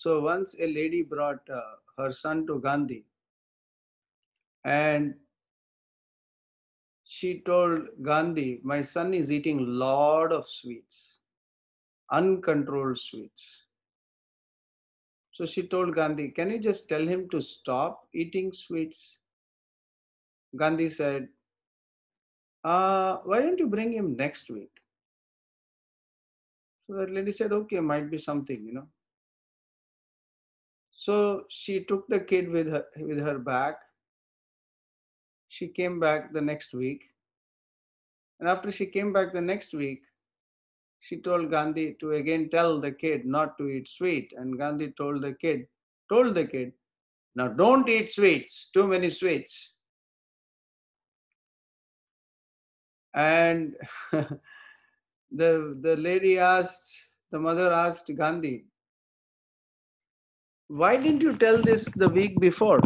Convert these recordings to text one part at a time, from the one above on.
So once a lady brought uh, her son to Gandhi and she told Gandhi, my son is eating lot of sweets, uncontrolled sweets. So she told Gandhi, can you just tell him to stop eating sweets? Gandhi said, uh, why don't you bring him next week? So that lady said, okay, might be something, you know. So she took the kid with her with her back. She came back the next week. And after she came back the next week, she told Gandhi to again tell the kid not to eat sweet. And Gandhi told the kid, told the kid, now don't eat sweets, too many sweets. And the the lady asked, the mother asked Gandhi, why didn't you tell this the week before?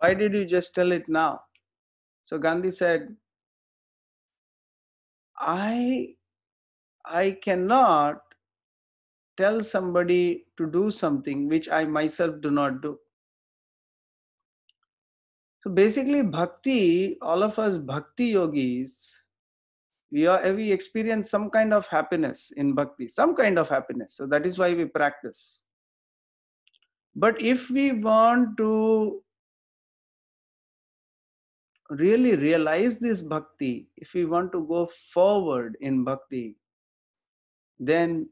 Why did you just tell it now? So Gandhi said, I, I cannot tell somebody to do something which I myself do not do. So basically, bhakti, all of us bhakti yogis, we are we experience some kind of happiness in bhakti, some kind of happiness. So that is why we practice. But if we want to really realize this bhakti, if we want to go forward in bhakti, then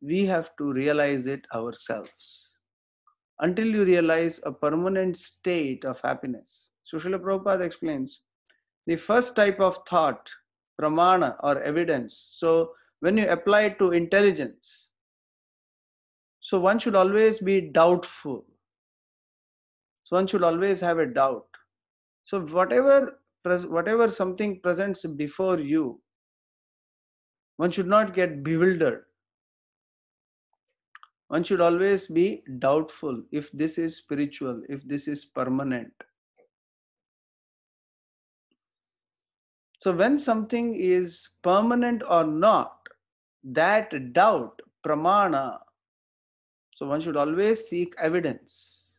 we have to realize it ourselves. Until you realize a permanent state of happiness. Srila Prabhupada explains the first type of thought, pramana or evidence. So, when you apply it to intelligence, so one should always be doubtful. So one should always have a doubt. So whatever whatever something presents before you, one should not get bewildered. One should always be doubtful if this is spiritual, if this is permanent. So, when something is permanent or not, that doubt, pramana, so one should always seek evidence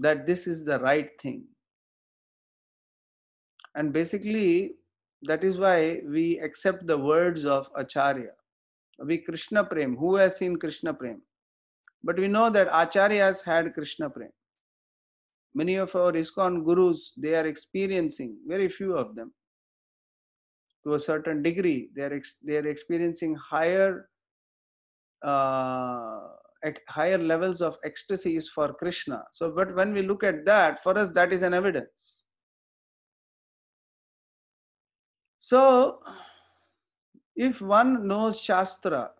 that this is the right thing. And basically, that is why we accept the words of Acharya. We Krishna Prem. Who has seen Krishna Prem? But we know that Acharyas had Krishna Prem. Many of our ISKCON gurus, they are experiencing, very few of them, to a certain degree, they are, they are experiencing higher uh, higher levels of ecstasy is for krishna so but when we look at that for us that is an evidence so if one knows shastra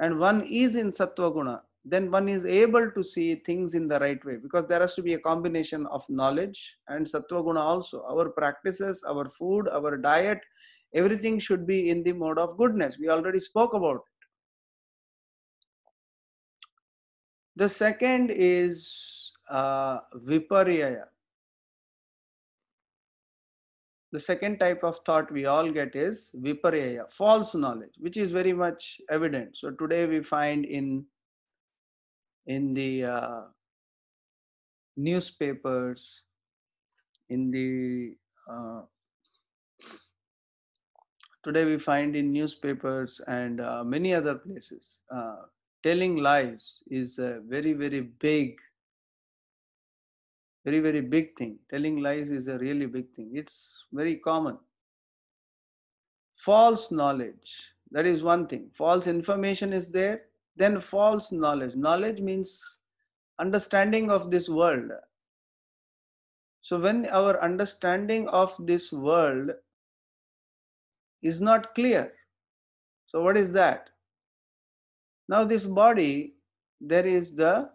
and one is in sattva guna then one is able to see things in the right way because there has to be a combination of knowledge and sattva guna also our practices our food our diet everything should be in the mode of goodness we already spoke about it The second is uh, The second type of thought we all get is viparyaya, false knowledge, which is very much evident. So today we find in in the uh, newspapers, in the uh, today we find in newspapers and uh, many other places uh, telling lies is a very, very big, very, very big thing. Telling lies is a really big thing. It's very common. False knowledge, that is one thing. False information is there, then false knowledge. Knowledge means understanding of this world. So, when our understanding of this world is not clear, so what is that? Now, this body, there is the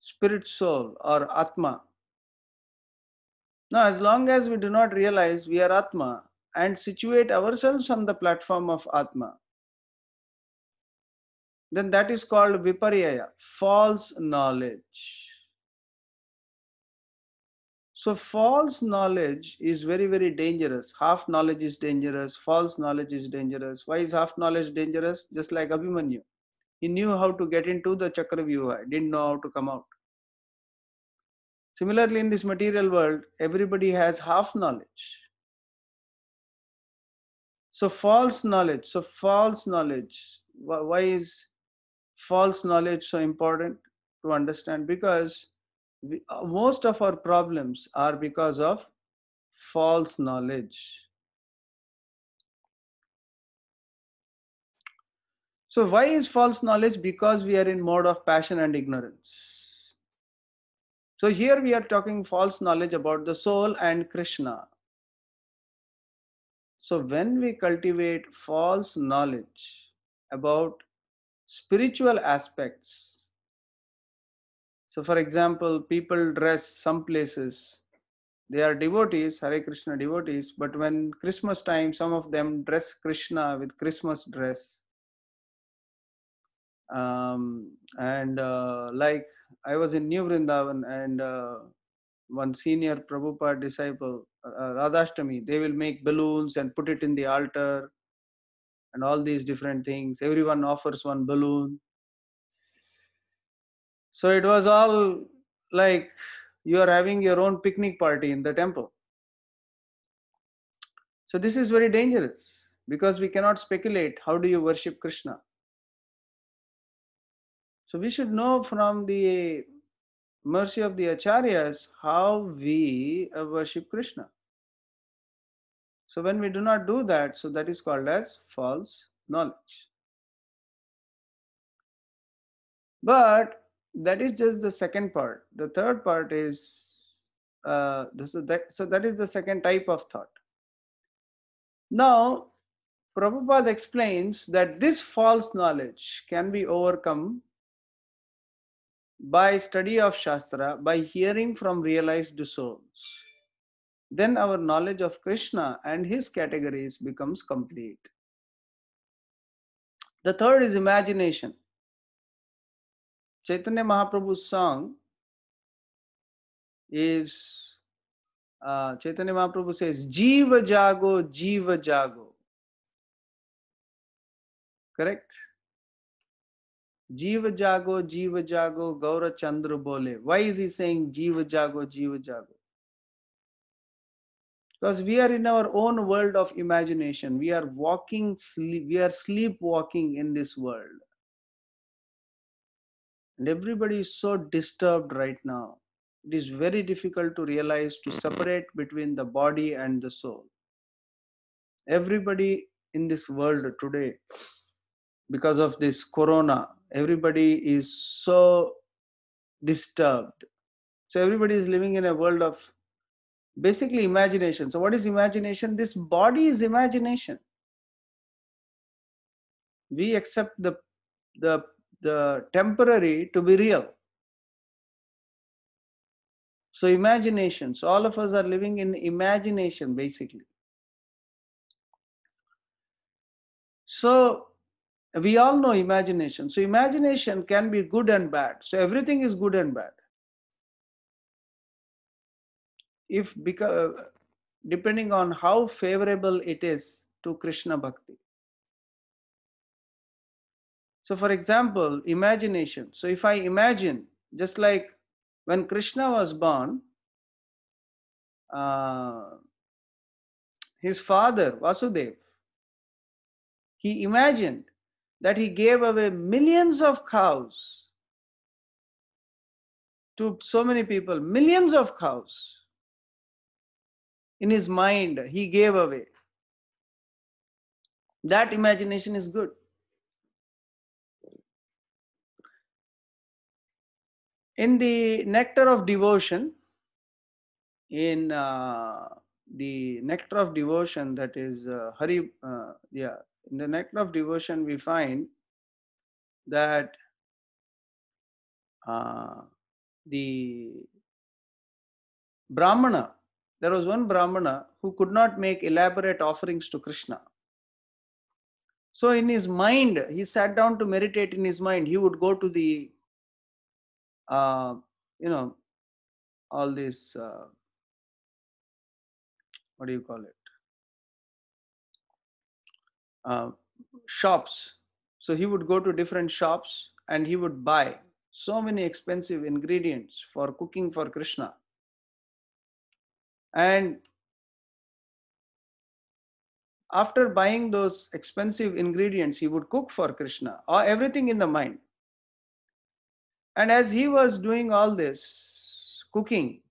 spirit soul or Atma. Now, as long as we do not realize we are Atma and situate ourselves on the platform of Atma, then that is called viparyaya, false knowledge. So false knowledge is very, very dangerous. Half knowledge is dangerous. False knowledge is dangerous. Why is half knowledge dangerous? Just like Abhimanyu. He knew how to get into the Chakravyuha, didn't know how to come out. Similarly, in this material world, everybody has half knowledge. So false knowledge. So false knowledge. Why is false knowledge so important to understand? Because we, uh, most of our problems are because of false knowledge. So, why is false knowledge? Because we are in mode of passion and ignorance. So, here we are talking false knowledge about the soul and Krishna. So, when we cultivate false knowledge about spiritual aspects, so, for example, people dress some places. They are devotees, Hare Krishna devotees, but when Christmas time, some of them dress Krishna with Christmas dress. Um, and uh, like I was in New Vrindavan, and uh, one senior Prabhupada disciple, uh, uh Radhashtami, they will make balloons and put it in the altar and all these different things. Everyone offers one balloon so it was all like you are having your own picnic party in the temple. So this is very dangerous because we cannot speculate how do you worship Krishna. So we should know from the mercy of the acharyas how we uh, worship Krishna. So when we do not do that, so that is called as false knowledge. But that is just the second part the third part is uh, so that so that is the second type of thought now Prabhupada explains that this false knowledge can be overcome by study of Shastra, by hearing from realized souls. Then our knowledge of Krishna and his categories becomes complete. The third is imagination. Chaitanya Mahaprabhu's song is uh, Chaitanya Mahaprabhu says, Jiva Jago, Jiva Jago. Correct? Jiva Jago, Jiva Jago, Gaura Chandra Bole. Why is he saying Jiva Jago, Jiva Jago? Because we are in our own world of imagination. We are walking, sleep, we are sleepwalking in this world. and everybody is so disturbed right now it is very difficult to realize to mm-hmm. separate between the body and the soul everybody in this world today because of this corona everybody is so disturbed so everybody is living in a world of basically imagination so what is imagination this body is imagination we accept the the the temporary to be real. So, imagination. So all of us are living in imagination basically. So, we all know imagination. So, imagination can be good and bad. So, everything is good and bad. If because depending on how favorable it is to Krishna Bhakti. So for example, imagination. So if I imagine, just like when Krishna was born, uh, his father, Vasudeva, he imagined that he gave away millions of cows to so many people, millions of cows. In his mind, he gave away. That imagination is good. In the nectar of devotion, in uh, the nectar of devotion, that is uh, Hari, uh, yeah, in the nectar of devotion, we find that uh, the Brahmana, there was one Brahmana who could not make elaborate offerings to Krishna. So, in his mind, he sat down to meditate in his mind. He would go to the uh, you know all these uh, what do you call it uh, shops so he would go to different shops and he would buy so many expensive ingredients for cooking for krishna and after buying those expensive ingredients he would cook for krishna or everything in the mind and as he was doing all this cooking,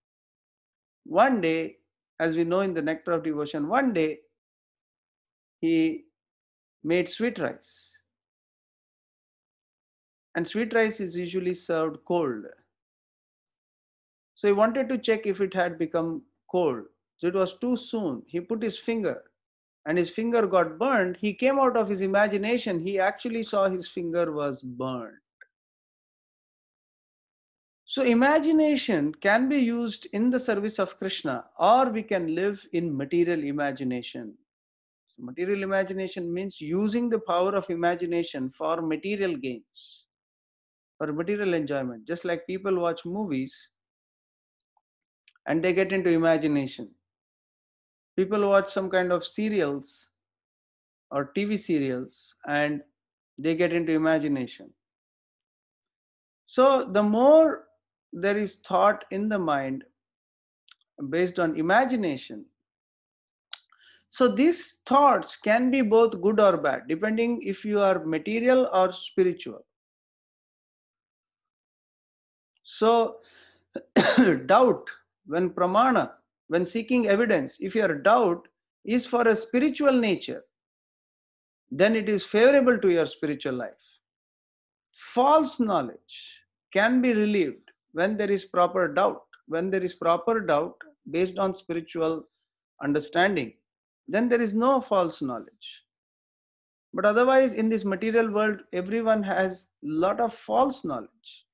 one day, as we know in the Nectar of Devotion, one day he made sweet rice. And sweet rice is usually served cold. So he wanted to check if it had become cold. So it was too soon. He put his finger and his finger got burned. He came out of his imagination. He actually saw his finger was burned. So imagination can be used in the service of Krishna or we can live in material imagination. So material imagination means using the power of imagination for material gains or material enjoyment. Just like people watch movies and they get into imagination. People watch some kind of serials or TV serials and they get into imagination. So the more there is thought in the mind based on imagination so these thoughts can be both good or bad depending if you are material or spiritual so doubt when pramana when seeking evidence if your doubt is for a spiritual nature then it is favorable to your spiritual life false knowledge can be relieved when there is proper doubt when there is proper doubt based on spiritual understanding then there is no false knowledge but otherwise in this material world everyone has lot of false knowledge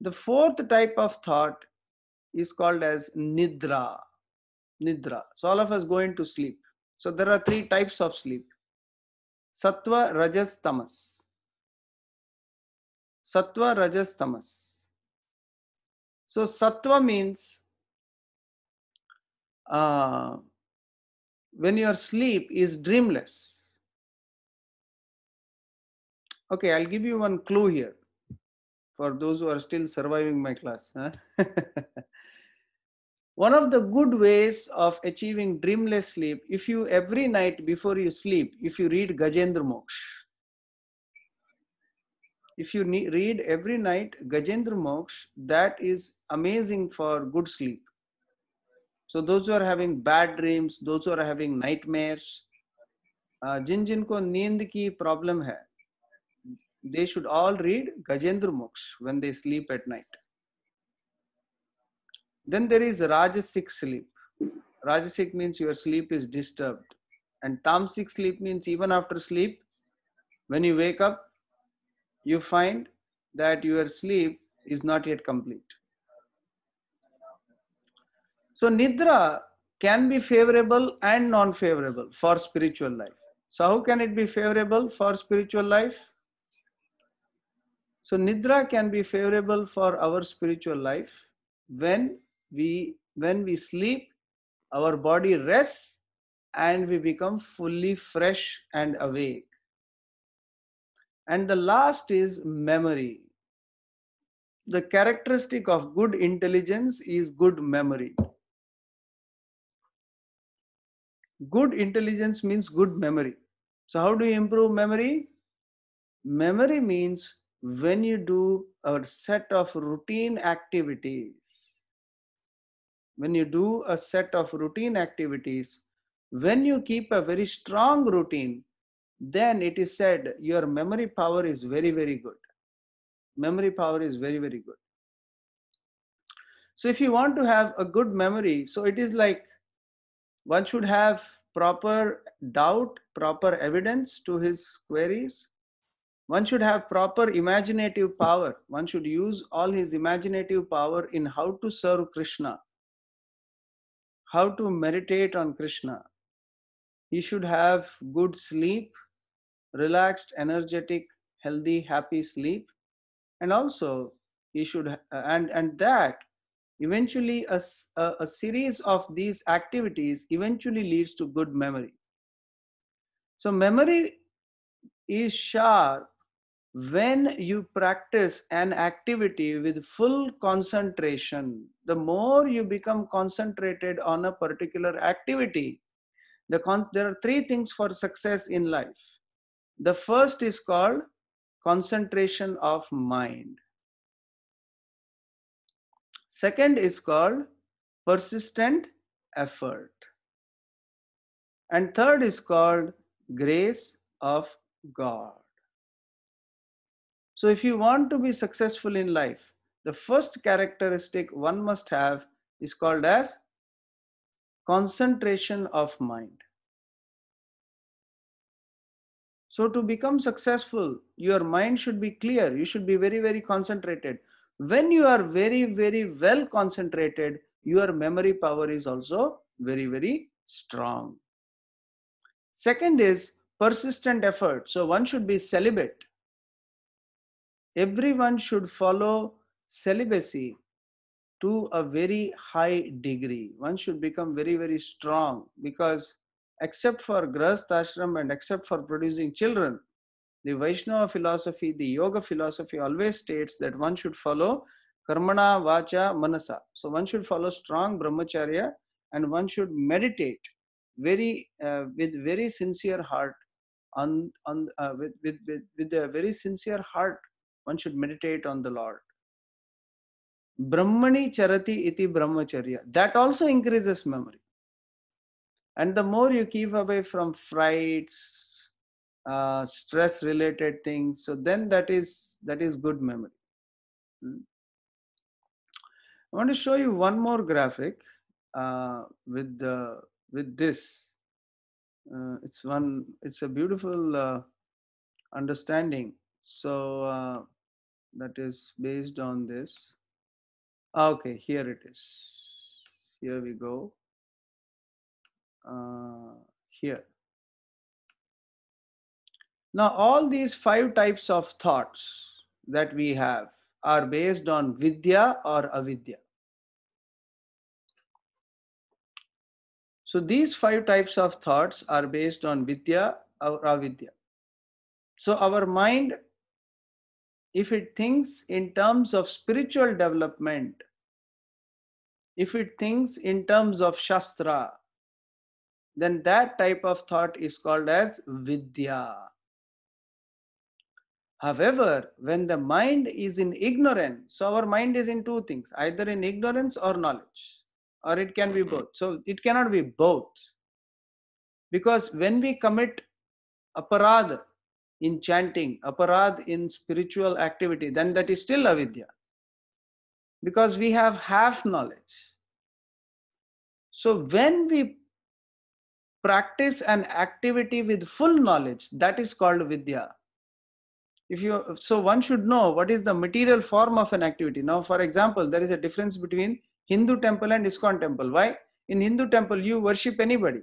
the fourth type of thought is called as nidra nidra so all of us go into sleep so there are three types of sleep sattva rajas tamas sattva rajas tamas so sattva means uh, when your sleep is dreamless. Okay, I'll give you one clue here for those who are still surviving my class. one of the good ways of achieving dreamless sleep, if you every night before you sleep, if you read Gajendra Moksh, if you need, read every night Gajendra Moksh, that is amazing for good sleep. So those who are having bad dreams, those who are having nightmares, uh, जिन जिन को नींद की problem है they should all read Gajendra Moksh when they sleep at night. Then there is Rajasic sleep. Rajasic means your sleep is disturbed. And Tamasic sleep means even after sleep, when you wake up, you find that your sleep is not yet complete. So, Nidra can be favorable and non favorable for spiritual life. So, how can it be favorable for spiritual life? So, Nidra can be favorable for our spiritual life when we when we sleep our body rests and we become fully fresh and awake and the last is memory. The characteristic of good intelligence is good memory. Good intelligence means good memory. So, how do you improve memory? Memory means when you do a set of routine activities. When you do a set of routine activities, when you keep a very strong routine, then it is said your memory power is very, very good. Memory power is very, very good. So if you want to have a good memory, so it is like one should have proper doubt, proper evidence to his queries. One should have proper imaginative power. One should use all his imaginative power in how to serve Krishna, how to meditate on Krishna. He should have good sleep relaxed, energetic, healthy, happy sleep. And also, you should, uh, and, and that eventually a, a series of these activities eventually leads to good memory. So, memory is sharp when you practice an activity with full concentration, the more you become concentrated on a particular activity, the there are three things for success in life the first is called concentration of mind. Second is called persistent effort. And third is called grace of God. So, if you want to be successful in life, the first characteristic one must have is called as concentration of mind. So, to become successful, your mind should be clear. You should be very, very concentrated. When you are very, very well concentrated, your memory power is also very, very strong. Second is persistent effort. So, one should be celibate. Everyone should follow celibacy to a very high degree. One should become very, very strong because except for grahastha ashram and except for producing children the vaishnava philosophy the yoga philosophy always states that one should follow karmana vacha manasa so one should follow strong brahmacharya and one should meditate very uh, with very sincere heart on on uh, with, with with with a very sincere heart one should meditate on the lord brahmani charati iti brahmacharya that also increases memory and the more you keep away from frights uh, stress related things so then that is that is good memory hmm. i want to show you one more graphic uh, with the with this uh, it's one it's a beautiful uh, understanding so uh, that is based on this ah, okay here it is here we go uh, here. Now, all these five types of thoughts that we have are based on vidya or avidya. So these five types of thoughts are based on vidya or avidya. So our mind, if it thinks in terms of spiritual development, if it thinks in terms of shastra, then that type of thought is called as vidya. However, when the mind is in ignorance, so our mind is in two things, either in ignorance or knowledge, or it can be both. So it cannot be both. Because when we commit aparad in chanting, aparad in spiritual activity, then that is still avidya. Because we have half knowledge. So when we practice an activity with full knowledge that is called vidya if you so one should know what is the material form of an activity now for example there is a difference between hindu temple and iskon temple why in hindu temple you worship anybody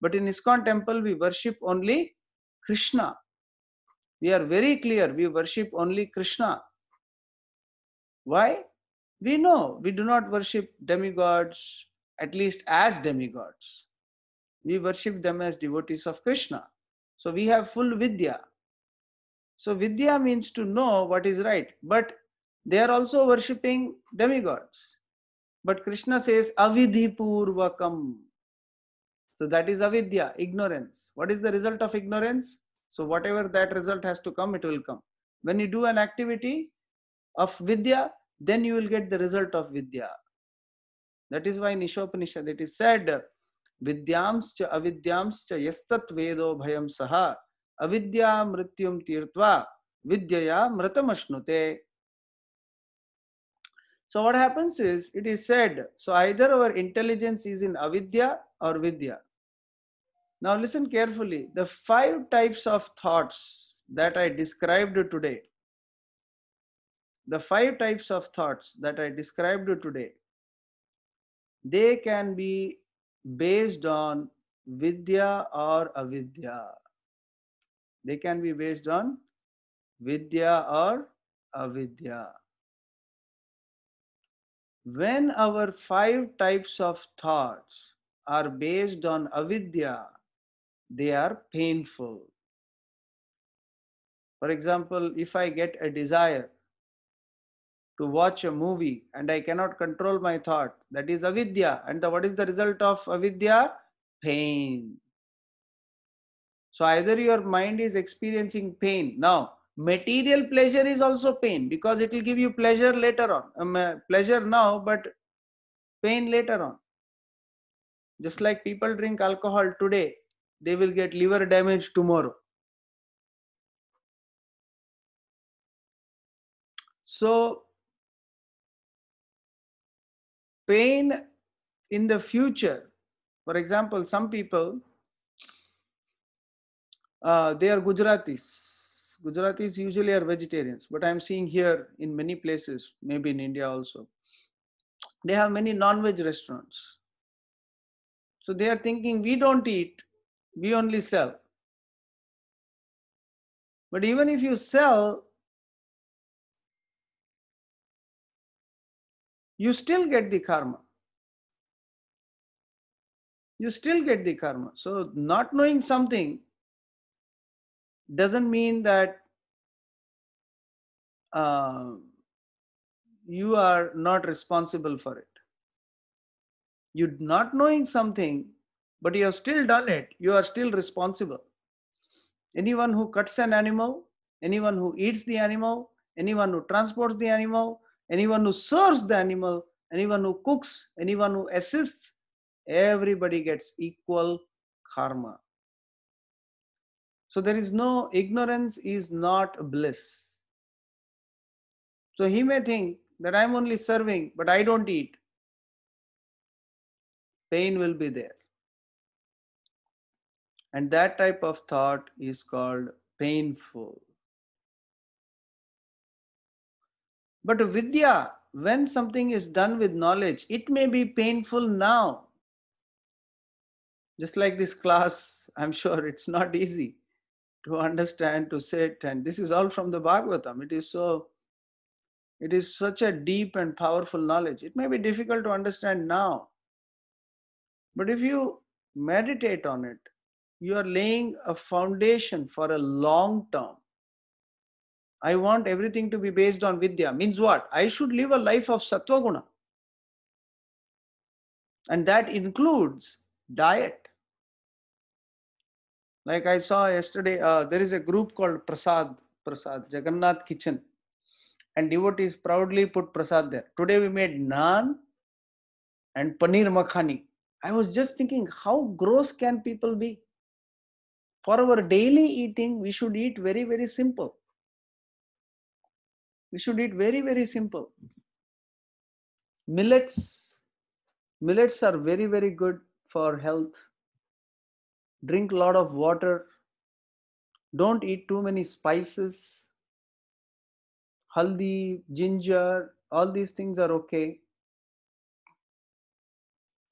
but in iskon temple we worship only krishna we are very clear we worship only krishna why we know we do not worship demigods at least as demigods we worship them as devotees of Krishna. So we have full Vidya. So Vidya means to know what is right, but they are also worshipping demigods. But Krishna says avidhipurvakam. So that is avidya, ignorance. What is the result of ignorance? So whatever that result has to come, it will come. When you do an activity of vidya, then you will get the result of vidya. That is why in Ishopanishad it is said विद्यांश्च अविद्यांश्च यस्तत्वेदो भयं सह अविद्या मृत्युम तीर्त्वा विद्यया मृतमश्नुते so what happens is it is said so either our intelligence is in avidya or vidya now listen carefully the five types of thoughts that i described today the five types of thoughts that i described today they can be based on vidya or avidya. They can be based on vidya or avidya. When our five types of thoughts are based on avidya, they are painful. For example, if I get a desire, to watch a movie and I cannot control my thought. That is avidya. And the, what is the result of avidya? Pain. So either your mind is experiencing pain. Now, material pleasure is also pain because it will give you pleasure later on. Um, uh, pleasure now, but pain later on. Just like people drink alcohol today, they will get liver damage tomorrow. So pain in the future. For example, some people, uh, they are Gujaratis. Gujaratis usually are vegetarians, but I'm seeing here in many places, maybe in India also, they have many non-veg restaurants. So they are thinking, we don't eat, we only sell. But even if you sell, you still get the karma. You still get the karma. So, not knowing something doesn't mean that uh, you are not responsible for it. You're not knowing something, but you have still done it, you are still responsible. Anyone who cuts an animal, anyone who eats the animal, anyone who transports the animal, anyone who serves the animal, anyone who cooks, anyone who assists, everybody gets equal karma. So there is no ignorance is not bliss. So he may think that I'm only serving, but I don't eat. Pain will be there. And that type of thought is called painful. But vidya, when something is done with knowledge, it may be painful now. Just like this class, I'm sure it's not easy to understand, to sit, and this is all from the Bhagavatam. It is so, it is such a deep and powerful knowledge. It may be difficult to understand now, but if you meditate on it, you are laying a foundation for a long term. I want everything to be based on Vidya. Means what? I should live a life of Satwa Guna. And that includes diet. Like I saw yesterday, uh, there is a group called Prasad, Prasad, Jagannath Kitchen. And devotees proudly put Prasad there. Today we made naan and paneer makhani. I was just thinking, how gross can people be? For our daily eating, we should eat very, very simple we should eat very, very simple. Millets. Millets are very, very good for health. Drink a lot of water. Don't eat too many spices. Haldi, ginger, all these things are okay.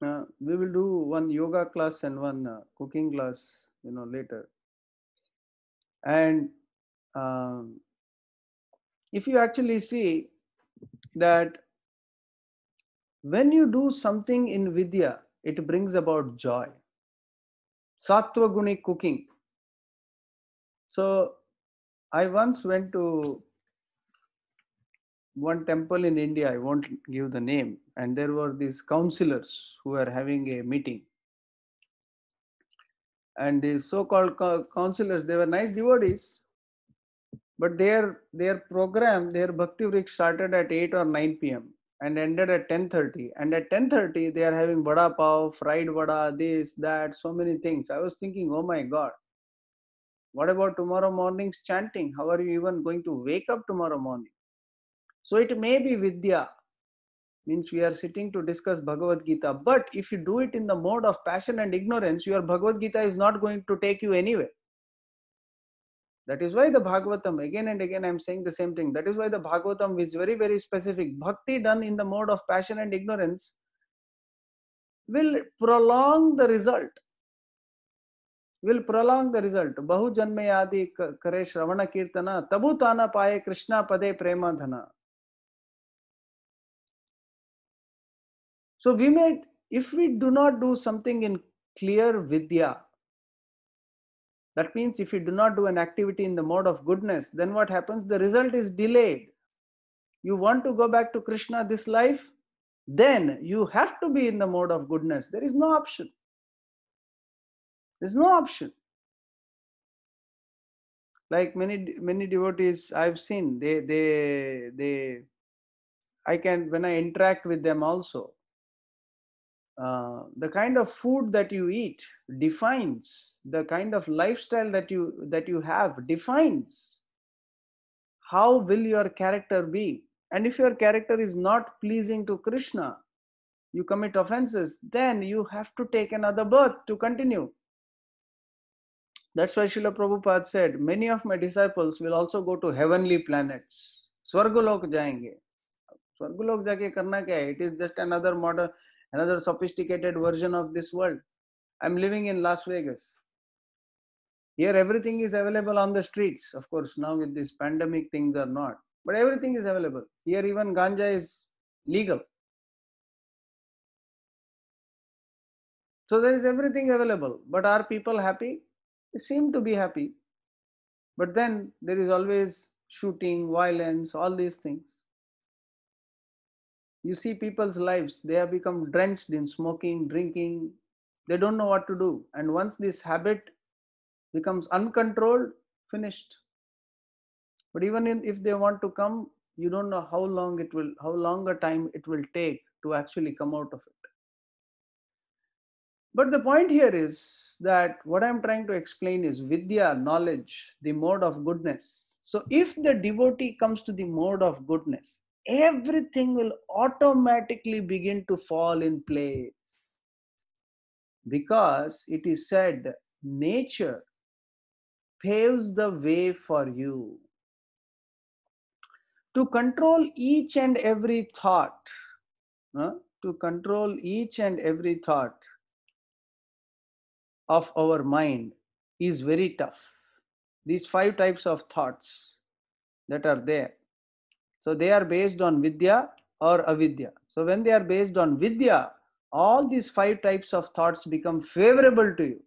Uh, we will do one yoga class and one uh, cooking class, you know, later. And um, if you actually see that when you do something in vidya it brings about joy sattva cooking so i once went to one temple in india i won't give the name and there were these counselors who were having a meeting and the so-called counselors they were nice devotees but their their program their bhakti vrik started at 8 or 9 pm and ended at 10:30 and at 10:30 they are having vada pav fried vada this that so many things i was thinking oh my god what about tomorrow morning's chanting how are you even going to wake up tomorrow morning so it may be vidya means we are sitting to discuss bhagavad gita but if you do it in the mode of passion and ignorance your bhagavad gita is not going to take you anywhere that is why the Bhagavatam, again and again, I'm saying the same thing. That is why the Bhagavatam is very, very specific. Bhakti done in the mode of passion and ignorance will prolong the result. Will prolong the result. Bahu janmayadi kare shravana kirtana tabu tana paye krishna pade prema So we may, if we do not do something in clear vidya, that means if you do not do an activity in the mode of goodness, then what happens? The result is delayed. You want to go back to Krishna this life, then you have to be in the mode of goodness. There is no option. There's no option. Like many many devotees I've seen, they they they I can when I interact with them also, uh, the kind of food that you eat defines the kind of lifestyle that you that you have defines how will your character be and if your character is not pleasing to krishna you commit offenses then you have to take another birth to continue that's why Srila Prabhupada said, many of my disciples will also go to heavenly planets. Swargulok jayenge. Swargulok jaake karna kya It is just another modern, another sophisticated version of this world. I'm living in Las Vegas. Here, everything is available on the streets. Of course, now with this pandemic, things are not, but everything is available. Here, even ganja is legal. So, there is everything available. But are people happy? They seem to be happy. But then there is always shooting, violence, all these things you see people's lives they have become drenched in smoking drinking they don't know what to do and once this habit becomes uncontrolled finished but even in, if they want to come you don't know how long it will how long a time it will take to actually come out of it but the point here is that what i'm trying to explain is vidya knowledge the mode of goodness so if the devotee comes to the mode of goodness everything will automatically begin to fall in place. Because it is said, nature paves the way for you. To control each and every thought, to control each and every thought of our mind is very tough. These five types of thoughts that are there so they are based on vidya or avidya. So when they are based on vidya, all these five types of thoughts become favorable to you.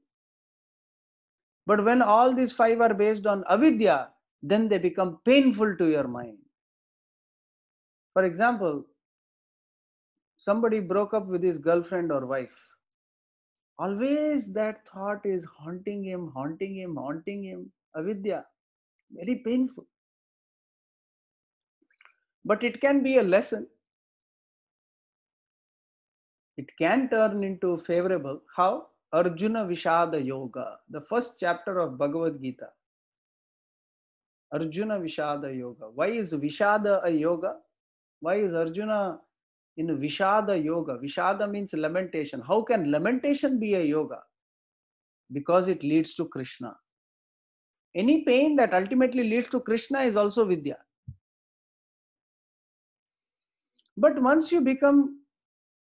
But when all these five are based on avidya, then they become painful to your mind. For example, somebody broke up with his girlfriend or wife. Always that thought is haunting him, haunting him, haunting him. Avidya, very painful but it can be a lesson. It can turn into favorable. How? Arjuna Vishada Yoga, the first chapter of Bhagavad Gita. Arjuna Vishada Yoga. Why is Vishada a yoga? Why is Arjuna in Vishada Yoga? Vishada means lamentation. How can lamentation be a yoga? Because it leads to Krishna. Any pain that ultimately leads to Krishna is also Vidya. But once you become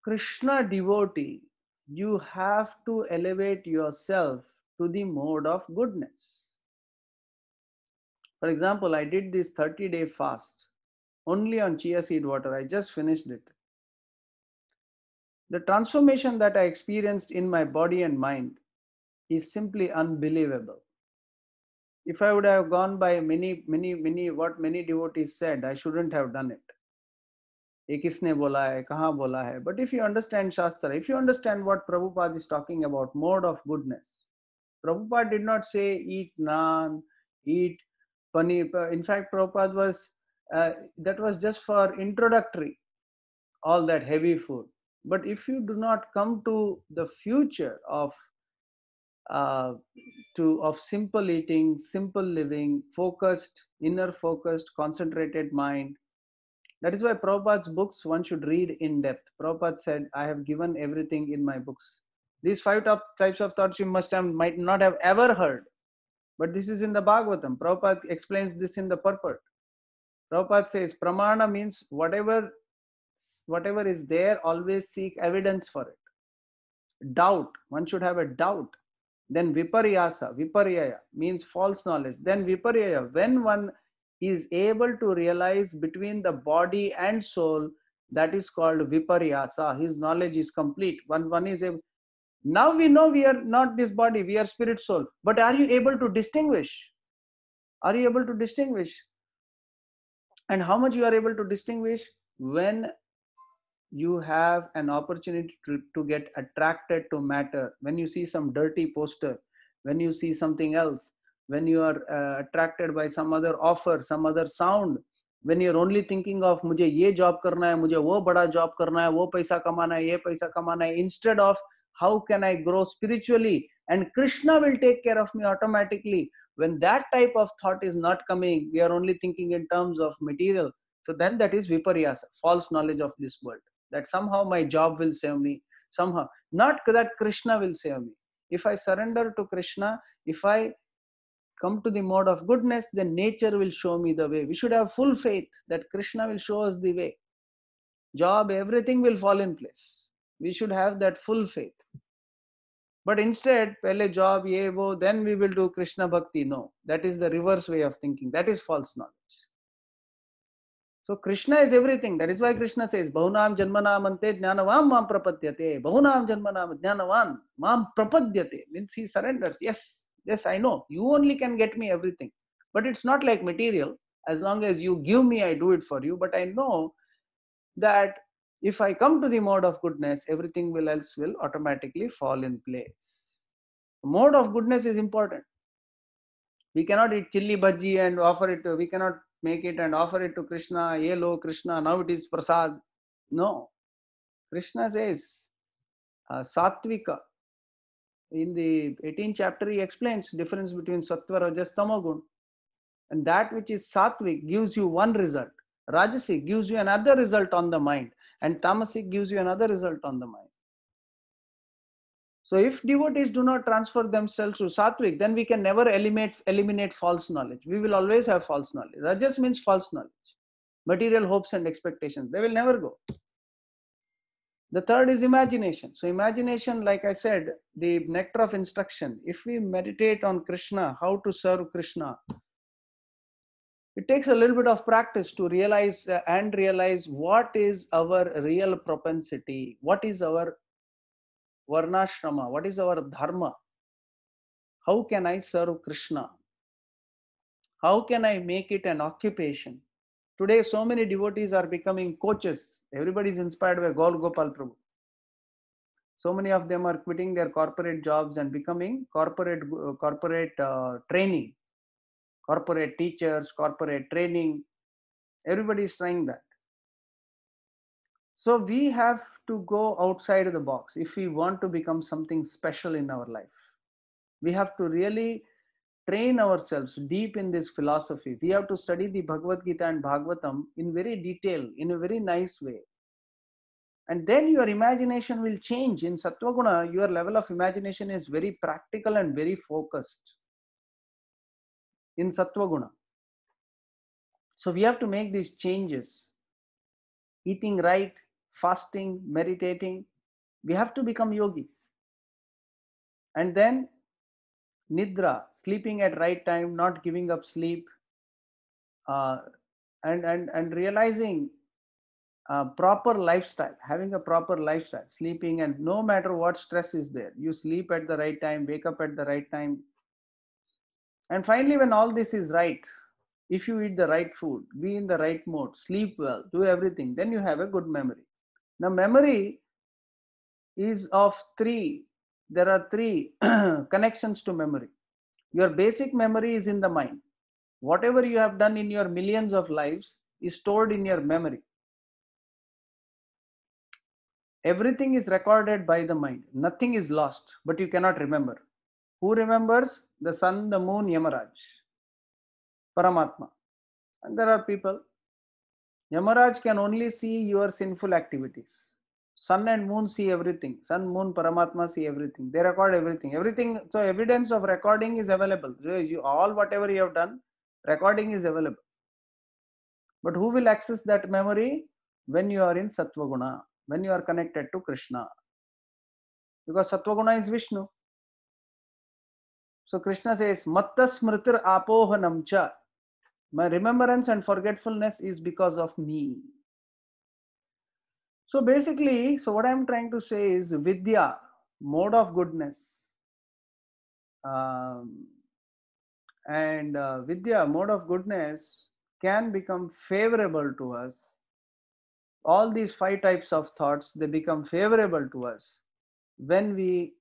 Krishna devotee, you have to elevate yourself to the mode of goodness. For example, I did this 30 day fast only on chia seed water. I just finished it. The transformation that I experienced in my body and mind is simply unbelievable. If I would have gone by many, many, many, what many devotees said, I shouldn't have done it. ये किसने बोला है कहाँ बोला है but if you understand shastra if you understand what Prabhupada is talking about mode of goodness Prabhupada did not say eat naan eat paneer in fact Prabhupada was that was just for introductory all that heavy food but if you do not come to the future of to of simple eating simple living focused inner focused concentrated mind That is why Prabhupada's books one should read in depth. Prabhupada said, I have given everything in my books. These five top types of thoughts you must have might not have ever heard. But this is in the Bhagavatam. Prabhupada explains this in the purport. Prabhupada says pramana means whatever whatever is there, always seek evidence for it. Doubt, one should have a doubt. Then viparyasa, viparyaya means false knowledge. Then viparyaya, when one is able to realize between the body and soul that is called viparyasa his knowledge is complete one one is able now we know we are not this body we are spirit soul but are you able to distinguish are you able to distinguish and how much you are able to distinguish when you have an opportunity to, to get attracted to matter when you see some dirty poster when you see something else when you are uh, attracted by some other offer some other sound when you're only thinking of mujhe ye job karna hai mujhe wo bada job karna hai wo paisa kamana hai ye paisa kamana hai instead of how can i grow spiritually and krishna will take care of me automatically when that type of thought is not coming we are only thinking in terms of material so then that is viparyasa false knowledge of this world that somehow my job will save me somehow not that krishna will save me if i surrender to krishna if i come to the mode of goodness, then nature will show me the way. We should have full faith that Krishna will show us the way. Job, everything will fall in place. We should have that full faith. But instead, pehle job, ye wo, then we will do Krishna bhakti. No, that is the reverse way of thinking. That is false knowledge. So Krishna is everything. That is why Krishna says, Bahunam Janmanamante Jnanavam Mam Prapadyate. Bahunam Janmanam Jnanavam Mam Prapadyate. Means he surrenders. Yes, yes i know you only can get me everything but it's not like material as long as you give me i do it for you but i know that if i come to the mode of goodness everything will else will automatically fall in place mode of goodness is important we cannot eat chili bhaji and offer it to, we cannot make it and offer it to krishna hello krishna now it is prasad no krishna says uh, in the 18th chapter, he explains difference between sattva, rajas, tamagun. And that which is sattvic gives you one result. Rajasic gives you another result on the mind. And tamasic gives you another result on the mind. So if devotees do not transfer themselves to sattvic, then we can never eliminate, eliminate false knowledge. We will always have false knowledge. Rajas means false knowledge. Material hopes and expectations. They will never go. The third is imagination. So, imagination, like I said, the nectar of instruction. If we meditate on Krishna, how to serve Krishna, it takes a little bit of practice to realize uh, and realize what is our real propensity, what is our varnashrama, what is our dharma, how can I serve Krishna, how can I make it an occupation. Today, so many devotees are becoming coaches Everybody is inspired by Gaur Gopal Prabhu. So many of them are quitting their corporate jobs and becoming corporate uh, corporate uh, training, corporate teachers, corporate training. Everybody is trying that. So we have to go outside of the box if we want to become something special in our life. We have to really train ourselves deep in this philosophy. We have to study the Bhagavad Gita and Bhagavatam in very detail, in a very nice way. And then your imagination will change. In Sattvaguna, your level of imagination is very practical and very focused. In Sattvaguna. So we have to make these changes. Eating right, fasting, meditating. We have to become yogis. And then nidra, sleeping at right time, not giving up sleep, uh, and and and realizing uh, proper lifestyle, having a proper lifestyle, sleeping, and no matter what stress is there, you sleep at the right time, wake up at the right time. And finally, when all this is right, if you eat the right food, be in the right mode, sleep well, do everything, then you have a good memory. Now, memory is of three there are three connections to memory. Your basic memory is in the mind. Whatever you have done in your millions of lives is stored in your memory. Everything is recorded by the mind. Nothing is lost, but you cannot remember. Who remembers? The sun, the moon, Yamaraj, Paramatma. And there are people. Yamaraj can only see your sinful activities sun and moon see everything sun moon paramatma see everything they record everything everything so evidence of recording is available you, all whatever you have done recording is available but who will access that memory when you are in guna? when you are connected to krishna because guna is vishnu so krishna says matta smritir apohanam cha my remembrance and forgetfulness is because of me so basically, so what I'm trying to say is vidya, mode of goodness. Um, and uh, vidya, mode of goodness, can become favorable to us. All these five types of thoughts, they become favorable to us when we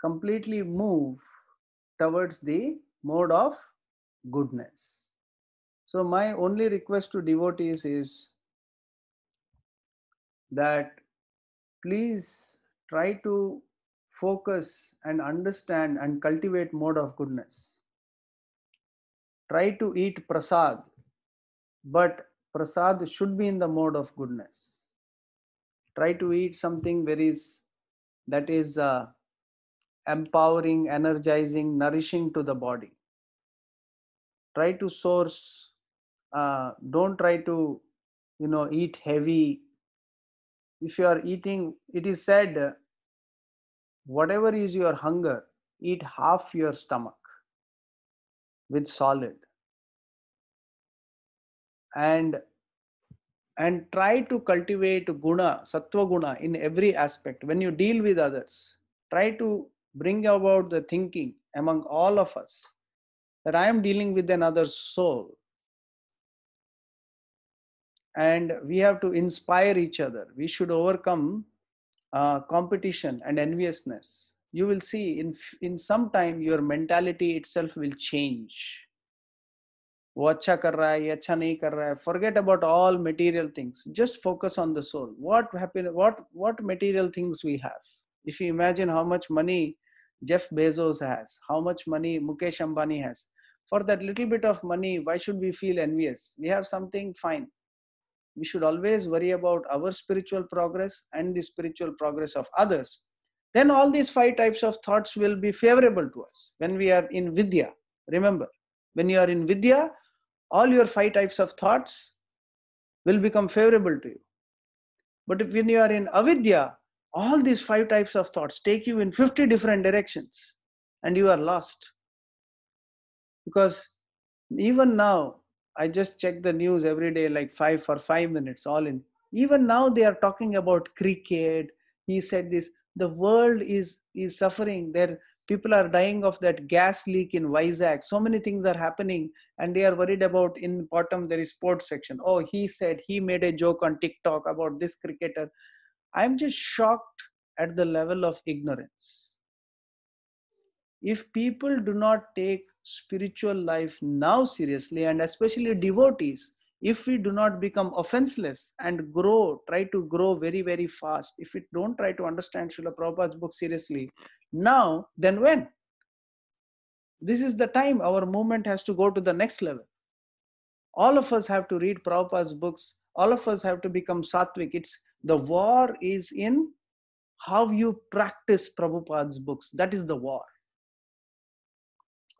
completely move towards the mode of goodness. So, my only request to devotees is that please try to focus and understand and cultivate mode of goodness. Try to eat prasad, but prasad should be in the mode of goodness. Try to eat something very that is uh, empowering, energizing, nourishing to the body. Try to source. Uh, don't try to, you know, eat heavy if you are eating it is said whatever is your hunger eat half your stomach with solid and and try to cultivate guna sattva guna in every aspect when you deal with others try to bring about the thinking among all of us that i am dealing with another soul and we have to inspire each other. We should overcome uh, competition and enviousness. You will see in, in some time your mentality itself will change. Forget about all material things. Just focus on the soul. What happen, what what material things we have? If you imagine how much money Jeff Bezos has, how much money Mukesh Ambani has. For that little bit of money, why should we feel envious? We have something fine we should always worry about our spiritual progress and the spiritual progress of others then all these five types of thoughts will be favorable to us when we are in vidya remember when you are in vidya all your five types of thoughts will become favorable to you but if when you are in avidya all these five types of thoughts take you in 50 different directions and you are lost because even now I just check the news every day, like five for five minutes, all in. Even now, they are talking about cricket. He said this. The world is is suffering. There, people are dying of that gas leak in Vizag. So many things are happening, and they are worried about. In bottom, there is sports section. Oh, he said he made a joke on TikTok about this cricketer. I'm just shocked at the level of ignorance. If people do not take spiritual life now seriously and especially devotees if we do not become offenseless and grow try to grow very very fast if we don't try to understand Srila Prabhupada's book seriously now then when this is the time our movement has to go to the next level all of us have to read Prabhupada's books all of us have to become sattvic it's the war is in how you practice Prabhupada's books that is the war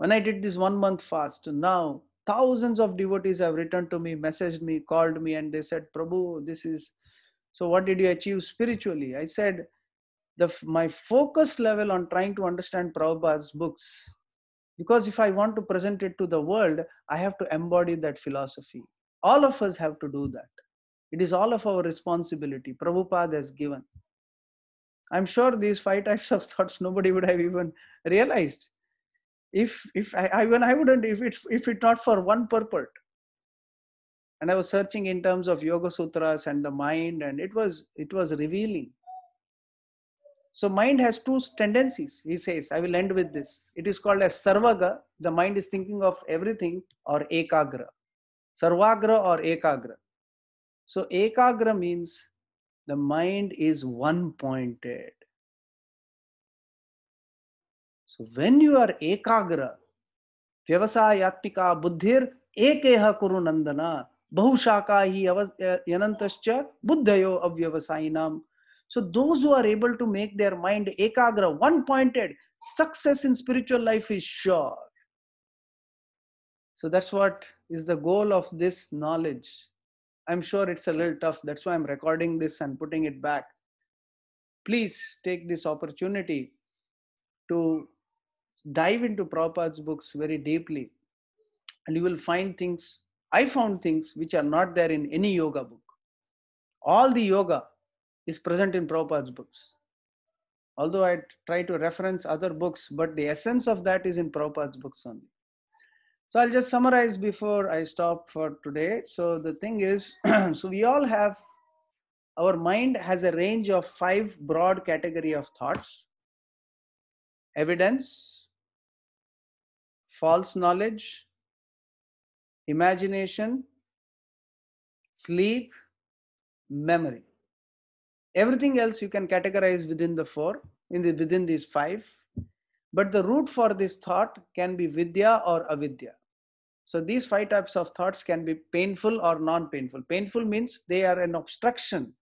when I did this one month fast, now thousands of devotees have written to me, messaged me, called me, and they said, Prabhu, this is so. What did you achieve spiritually? I said, the, my focus level on trying to understand Prabhupada's books. Because if I want to present it to the world, I have to embody that philosophy. All of us have to do that. It is all of our responsibility. Prabhupada has given. I'm sure these five types of thoughts nobody would have even realized if if I, even I wouldn't if it if it not for one purport. And I was searching in terms of Yoga Sutras and the mind, and it was it was revealing. So mind has two tendencies. He says, I will end with this. It is called as sarvaga. The mind is thinking of everything or ekagra. Sarvagra or ekagra. So ekagra means the mind is one pointed. So when you are ekagra, vyavasayatmika buddhir ekeha kuru nandana, hi yanantascha buddhayo avyavasainam. So those who are able to make their mind ekagra, one-pointed, success in spiritual life is sure. So that's what is the goal of this knowledge. I'm sure it's a little tough. That's why I'm recording this and putting it back. Please take this opportunity to dive into Prabhupada's books very deeply, and you will find things. I found things which are not there in any yoga book. All the yoga is present in Prabhupada's books. Although I try to reference other books, but the essence of that is in Prabhupada's books only. So I'll just summarize before I stop for today. So the thing is, so we all have our mind has a range of five broad category of thoughts evidence false knowledge, imagination, sleep, memory. Everything else you can categorize within the four, in the, within these five. But the root for this thought can be vidya or avidya. So these five types of thoughts can be painful or non-painful. Painful means they are an obstruction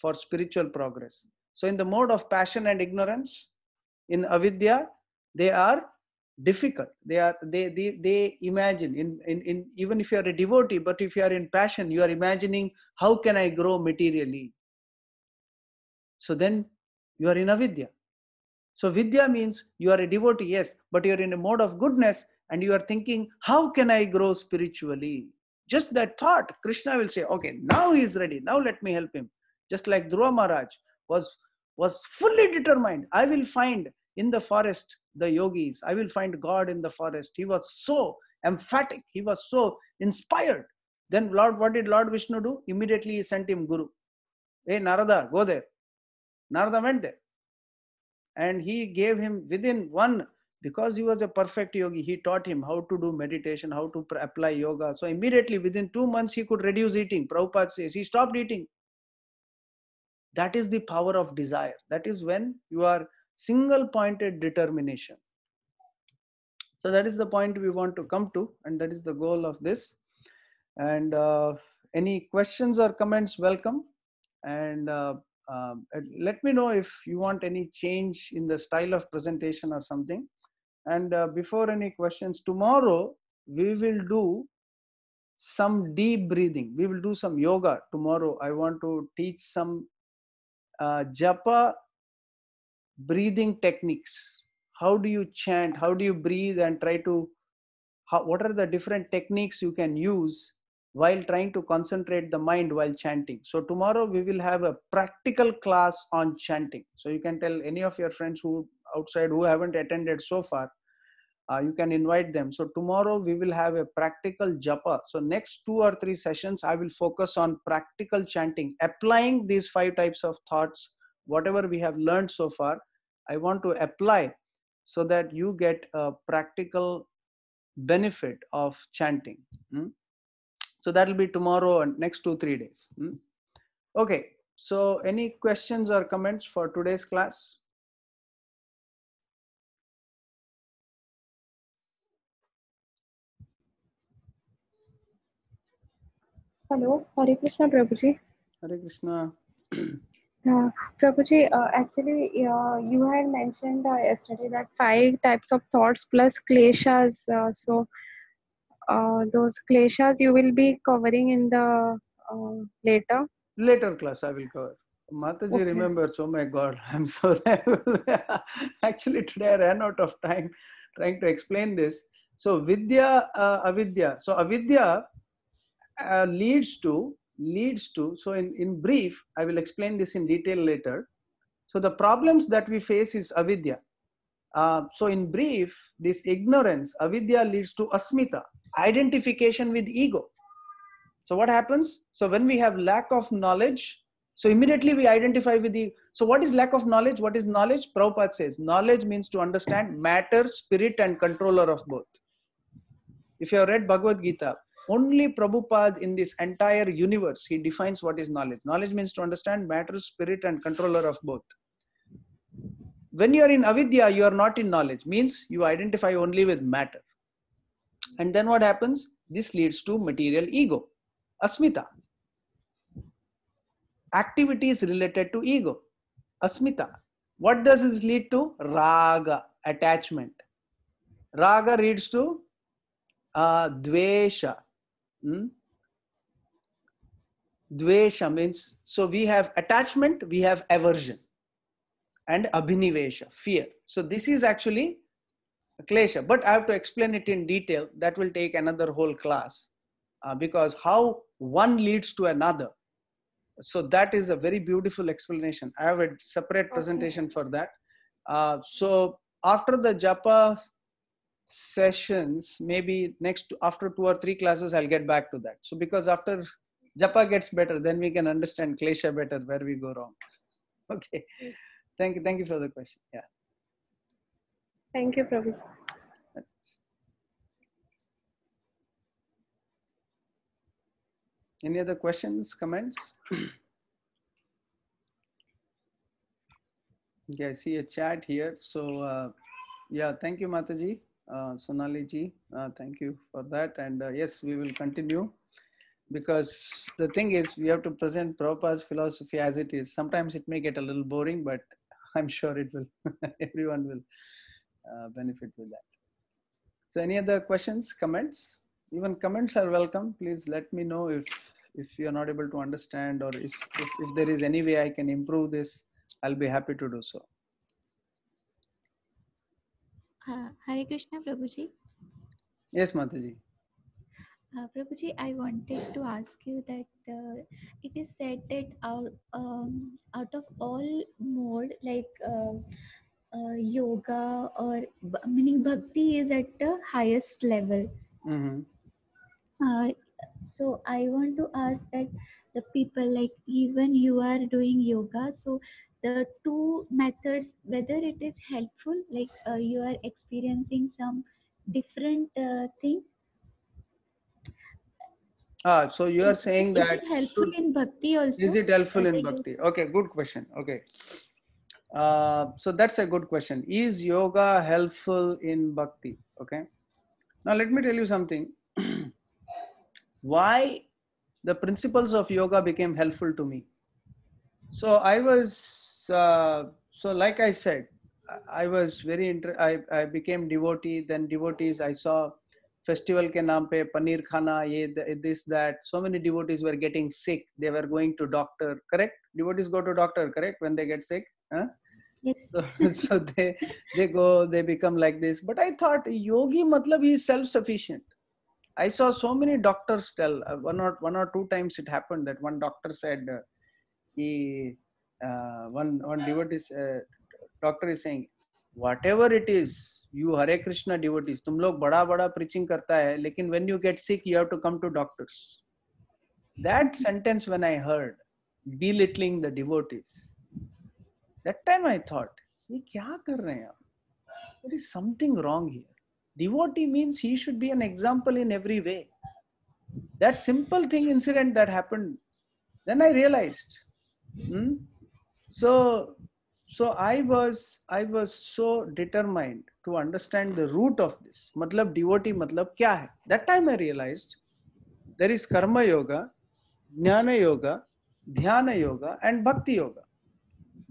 for spiritual progress. So in the mode of passion and ignorance, in avidya, they are difficult they are they they, they imagine in, in in even if you are a devotee but if you are in passion you are imagining how can i grow materially so then you are in avidya so vidya means you are a devotee yes but you are in a mode of goodness and you are thinking how can i grow spiritually just that thought krishna will say okay now he is ready now let me help him just like dhruva maharaj was was fully determined i will find in the forest, the yogis, I will find God in the forest. He was so emphatic, he was so inspired. Then Lord, what did Lord Vishnu do? Immediately he sent him Guru. Hey Narada, go there. Narada went there. And he gave him within one, because he was a perfect yogi, he taught him how to do meditation, how to apply yoga. So immediately within two months, he could reduce eating. Prabhupada says he stopped eating. That is the power of desire. That is when you are single pointed determination. So that is the point we want to come to and that is the goal of this. And uh, any questions or comments welcome. And uh, uh, let me know if you want any change in the style of presentation or something. And uh, before any questions, tomorrow we will do some deep breathing. We will do some yoga tomorrow. I want to teach some uh, japa breathing techniques how do you chant how do you breathe and try to how, what are the different techniques you can use while trying to concentrate the mind while chanting so tomorrow we will have a practical class on chanting so you can tell any of your friends who outside who haven't attended so far uh, you can invite them so tomorrow we will have a practical japa so next two or three sessions i will focus on practical chanting applying these five types of thoughts whatever we have learned so far I want to apply so that you get a practical benefit of chanting. Hmm? So that'll be tomorrow and next two, three days. Hmm? Okay, so any questions or comments for today's class? Hello, Hari Krishna Prabhuji. Hari Krishna. Yeah, uh, Prabhuji, uh, actually, uh, you had mentioned uh, yesterday that five types of thoughts plus kleshas. Uh, so, uh, those kleshas you will be covering in the later. Later class, I will cover. Mataji okay. remembers, oh my god, I'm so Actually, today I ran out of time trying to explain this. So, vidya, avidya. So, avidya leads to leads to so in, in brief i will explain this in detail later so the problems that we face is avidya uh, so in brief this ignorance avidya leads to asmita identification with ego so what happens so when we have lack of knowledge so immediately we identify with the so what is lack of knowledge what is knowledge prabhupada says knowledge means to understand matter spirit and controller of both if you have read bhagavad gita only Prabhupada in this entire universe, he defines what is knowledge. Knowledge means to understand matter, spirit, and controller of both. When you are in avidya, you are not in knowledge, means you identify only with matter. And then what happens? This leads to material ego, asmita. Activities related to ego, asmita. What does this lead to? Raga, attachment. Raga leads to uh, dvesha, Hmm? Dvesha means, so we have attachment, we have aversion and abhinivesha, fear. So this is actually a klesha, but I have to explain it in detail. That will take another whole class uh, because how one leads to another. So that is a very beautiful explanation. I have a separate presentation okay. for that. Uh, so after the japa sessions maybe next after two or three classes i'll get back to that so because after japa gets better then we can understand klesha better where we go wrong okay thank you thank you for the question yeah thank you prabhu any other questions comments okay i see a chat here so uh, yeah thank you mataji uh, Sonali ji. Uh, thank you for that. And uh, yes, we will continue because the thing is, we have to present Prabhupada's philosophy as it is. Sometimes it may get a little boring, but I'm sure it will. Everyone will uh, benefit with that. So, any other questions, comments? Even comments are welcome. Please let me know if if you are not able to understand or is, if, if there is any way I can improve this, I'll be happy to do so. हाँ, हरे कृष्णा प्रभु ji yes Mata ji Prabhu ji I wanted to ask you that it is said that out of all mode like yoga और meaning bhakti is at highest level so I want to ask that the people like even you are doing yoga so the two methods whether it is helpful like uh, you are experiencing some different uh, thing ah so you are is, saying is it helpful in bhakti also is it helpful in bhakti okay good question okay uh, so that's a good question is yoga helpful in bhakti okay now let me tell you something why the principles of yoga became helpful to me so i was so like i said i was very inter- I, I became devotee then devotees i saw festival ke naam pe paneer khana ye this that so many devotees were getting sick they were going to doctor correct devotees go to doctor correct when they get sick huh? yes. so, so they they go they become like this but i thought yogi matlab he is self sufficient i saw so many doctors tell uh, one or one or two times it happened that one doctor said uh, he uh, one one devotee, uh, doctor is saying, whatever it is, you Hare Krishna devotees, tum log bada bada preaching karta hai, lekin when you get sick, you have to come to doctors. That sentence when I heard, belittling the devotees, that time I thought, ye kya kar rahe hai? There is something wrong here. Devotee means he should be an example in every way. That simple thing incident that happened, then I realized, hmm, so so i was i was so determined to understand the root of this matlab devotee matlab kya hai that time i realized there is karma yoga jnana yoga dhyana yoga and bhakti yoga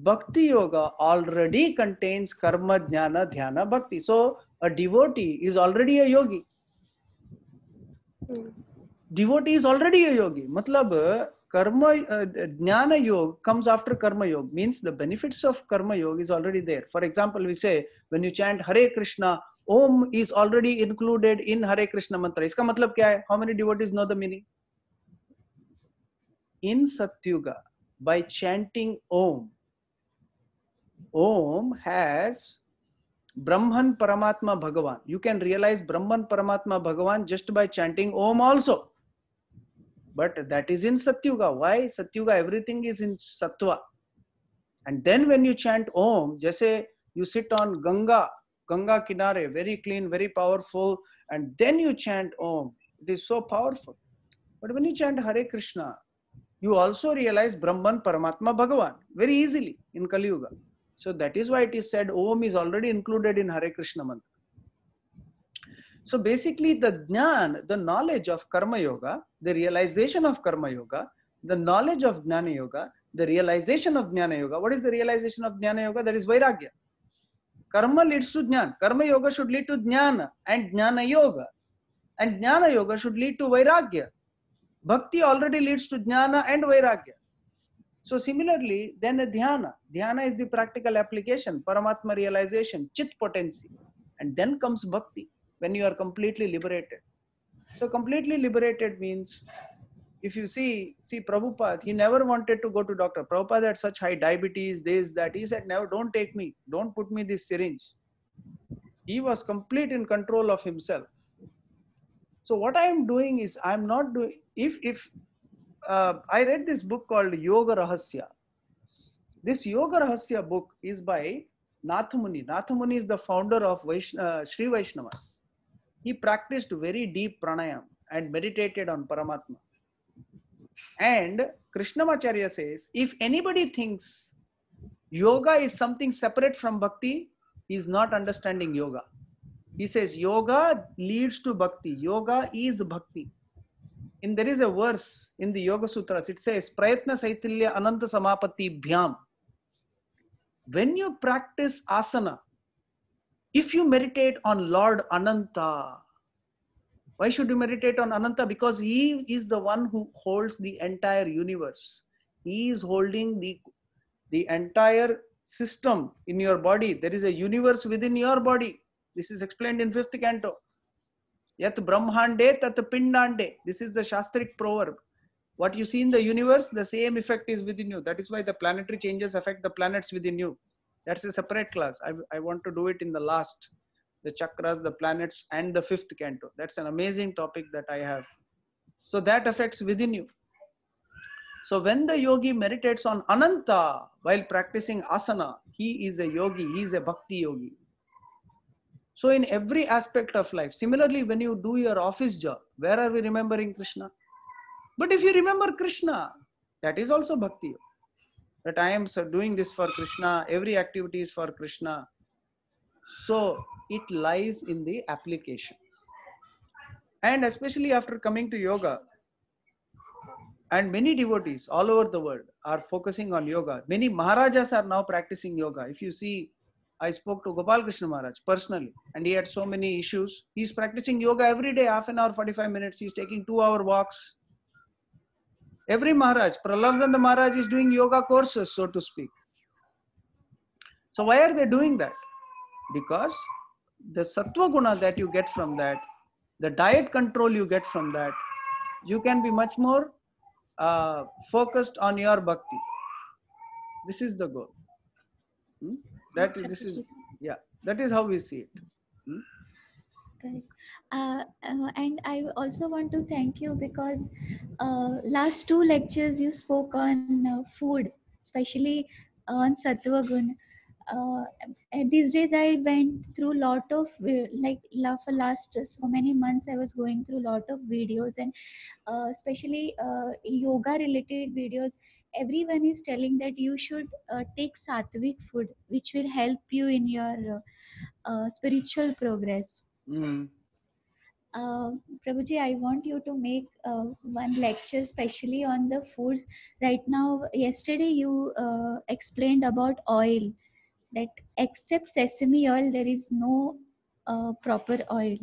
bhakti yoga already contains karma jnana dhyana bhakti so a devotee is already a yogi devotee is already a yogi matlab karma uh, jnana yoga comes after karma yoga means the benefits of karma yoga is already there for example we say when you chant hare krishna om is already included in hare krishna mantra iska matlab kya hai how many devotees know the meaning in satyuga by chanting om om has brahman paramatma bhagavan you can realize brahman paramatma bhagavan just by chanting om also but that is in Satyuga. Why? Satyuga, everything is in Sattva. And then when you chant Om, just say you sit on Ganga, Ganga Kinare, very clean, very powerful, and then you chant Om. It is so powerful. But when you chant Hare Krishna, you also realize Brahman, Paramatma, Bhagavan very easily in Kali Yuga. So that is why it is said Om is already included in Hare Krishna mantra. So basically the jnana, the knowledge of karma yoga, the realization of karma yoga, the knowledge of jnana yoga, the realization of jnana yoga. What is the realization of jnana yoga? That is vairagya. Karma leads to jnana. Karma yoga should lead to jnana and jnana yoga. And jnana yoga should lead to vairagya. Bhakti already leads to jnana and vairagya. So similarly, then dhyana. Dhyana is the practical application, paramatma realization, chit potency. And then comes bhakti when you are completely liberated. So completely liberated means if you see, see Prabhupada, he never wanted to go to doctor. Prabhupada had such high diabetes, this, that. He said, never, don't take me. Don't put me this syringe. He was complete in control of himself. So what I am doing is I am not doing, if, if uh, I read this book called Yoga Rahasya. This Yoga Rahasya book is by Nathamuni. Nathamuni is the founder of uh, Sri Vaishnavas he practiced very deep pranayam and meditated on Paramatma. And Krishnamacharya says, if anybody thinks yoga is something separate from bhakti, he is not understanding yoga. He says, yoga leads to bhakti. Yoga is bhakti. And there is a verse in the Yoga Sutras. It says, Prayatna Saitilya Ananta Samapati Bhyam. When you practice asana, if you meditate on Lord Ananta, why should you meditate on Ananta? Because he is the one who holds the entire universe. He is holding the, the entire system in your body. There is a universe within your body. This is explained in fifth canto. Yat Brahmande tat Pindande. This is the Shastric proverb. What you see in the universe, the same effect is within you. That is why the planetary changes affect the planets within you. That's a separate class. I, I want to do it in the last, the chakras, the planets, and the fifth canto. That's an amazing topic that I have. So that affects within you. So when the yogi meditates on ananta while practicing asana, he is a yogi, he is a bhakti yogi. So in every aspect of life, similarly, when you do your office job, where are we remembering Krishna? But if you remember Krishna, that is also bhakti yoga that I am doing this for Krishna, every activity is for Krishna. So it lies in the application. And especially after coming to yoga, and many devotees all over the world are focusing on yoga. Many Maharajas are now practicing yoga. If you see, I spoke to Gopal Krishna Maharaj personally, and he had so many issues. He's practicing yoga every day, half an hour, 45 minutes. He's taking two hour walks. Every Maharaj, the Maharaj is doing yoga courses, so to speak. So why are they doing that? Because the sattva guna that you get from that, the diet control you get from that, you can be much more uh, focused on your bhakti. This is the goal. Hmm? That this is yeah. That is how we see it. Hmm? correct uh, uh, and i also want to thank you because uh, last two lectures you spoke on uh, food especially on sattva gun uh, these days i went through lot of uh, like for last so many months i was going through lot of videos and especially yoga related videos everyone is telling that you should take sattvic food which will help you in your spiritual progress Hmm. Uh, Prabhuji, I want you to make uh, one lecture specially on the foods. Right now, yesterday you uh, explained about oil, that except sesame oil, there is no uh, proper oil.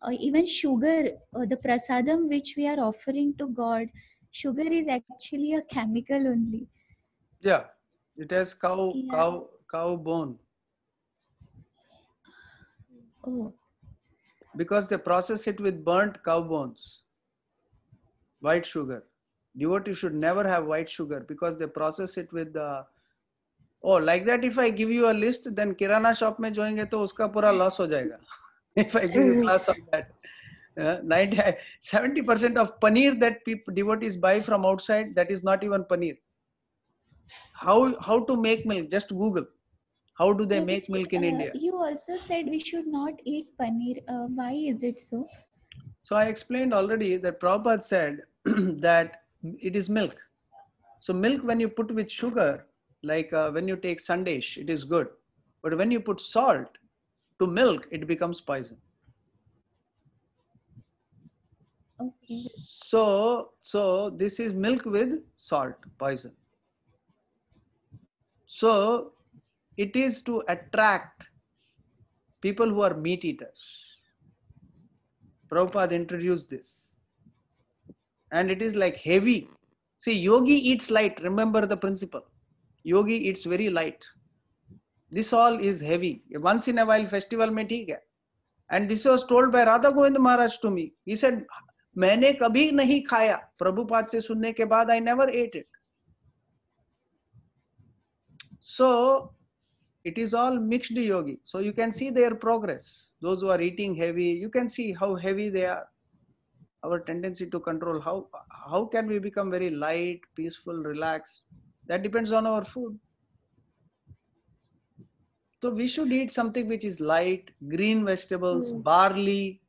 Or uh, even sugar, the prasadam which we are offering to God, sugar is actually a chemical only. Yeah, it has cow yeah. cow cow bone. Oh. Because they process it with burnt cow bones, white sugar. Devotee should never have white sugar because they process it with the Uh, oh like that if I give you a list then kirana shop में joinge, to uska pura loss ho jayega. if I give you class of that. Seventy Uh, percent of paneer that people, devotees buy from outside that is not even paneer how how to make milk just google how do they no, make milk in uh, india you also said we should not eat paneer uh, why is it so so i explained already that prabhupada said that it is milk so milk when you put with sugar like uh, when you take sandesh it is good but when you put salt to milk it becomes poison okay so so this is milk with salt poison so it is to attract people who are meat eaters. Prabhupada introduced this. And it is like heavy. See, yogi eats light. Remember the principle. Yogi eats very light. This all is heavy. Once in a while, festival may theek And this was told by Radha Govind Maharaj to me. He said, मैंने कभी नहीं खाया Prabhupada से सुनने ke बाद I never ate it it is all mixed yogi. So you can see their progress. Those who are eating heavy, you can see how heavy they are. Our tendency to control how how can we become very light, peaceful, relaxed? That depends on our food. So we should eat something which is light, green vegetables, mm. barley.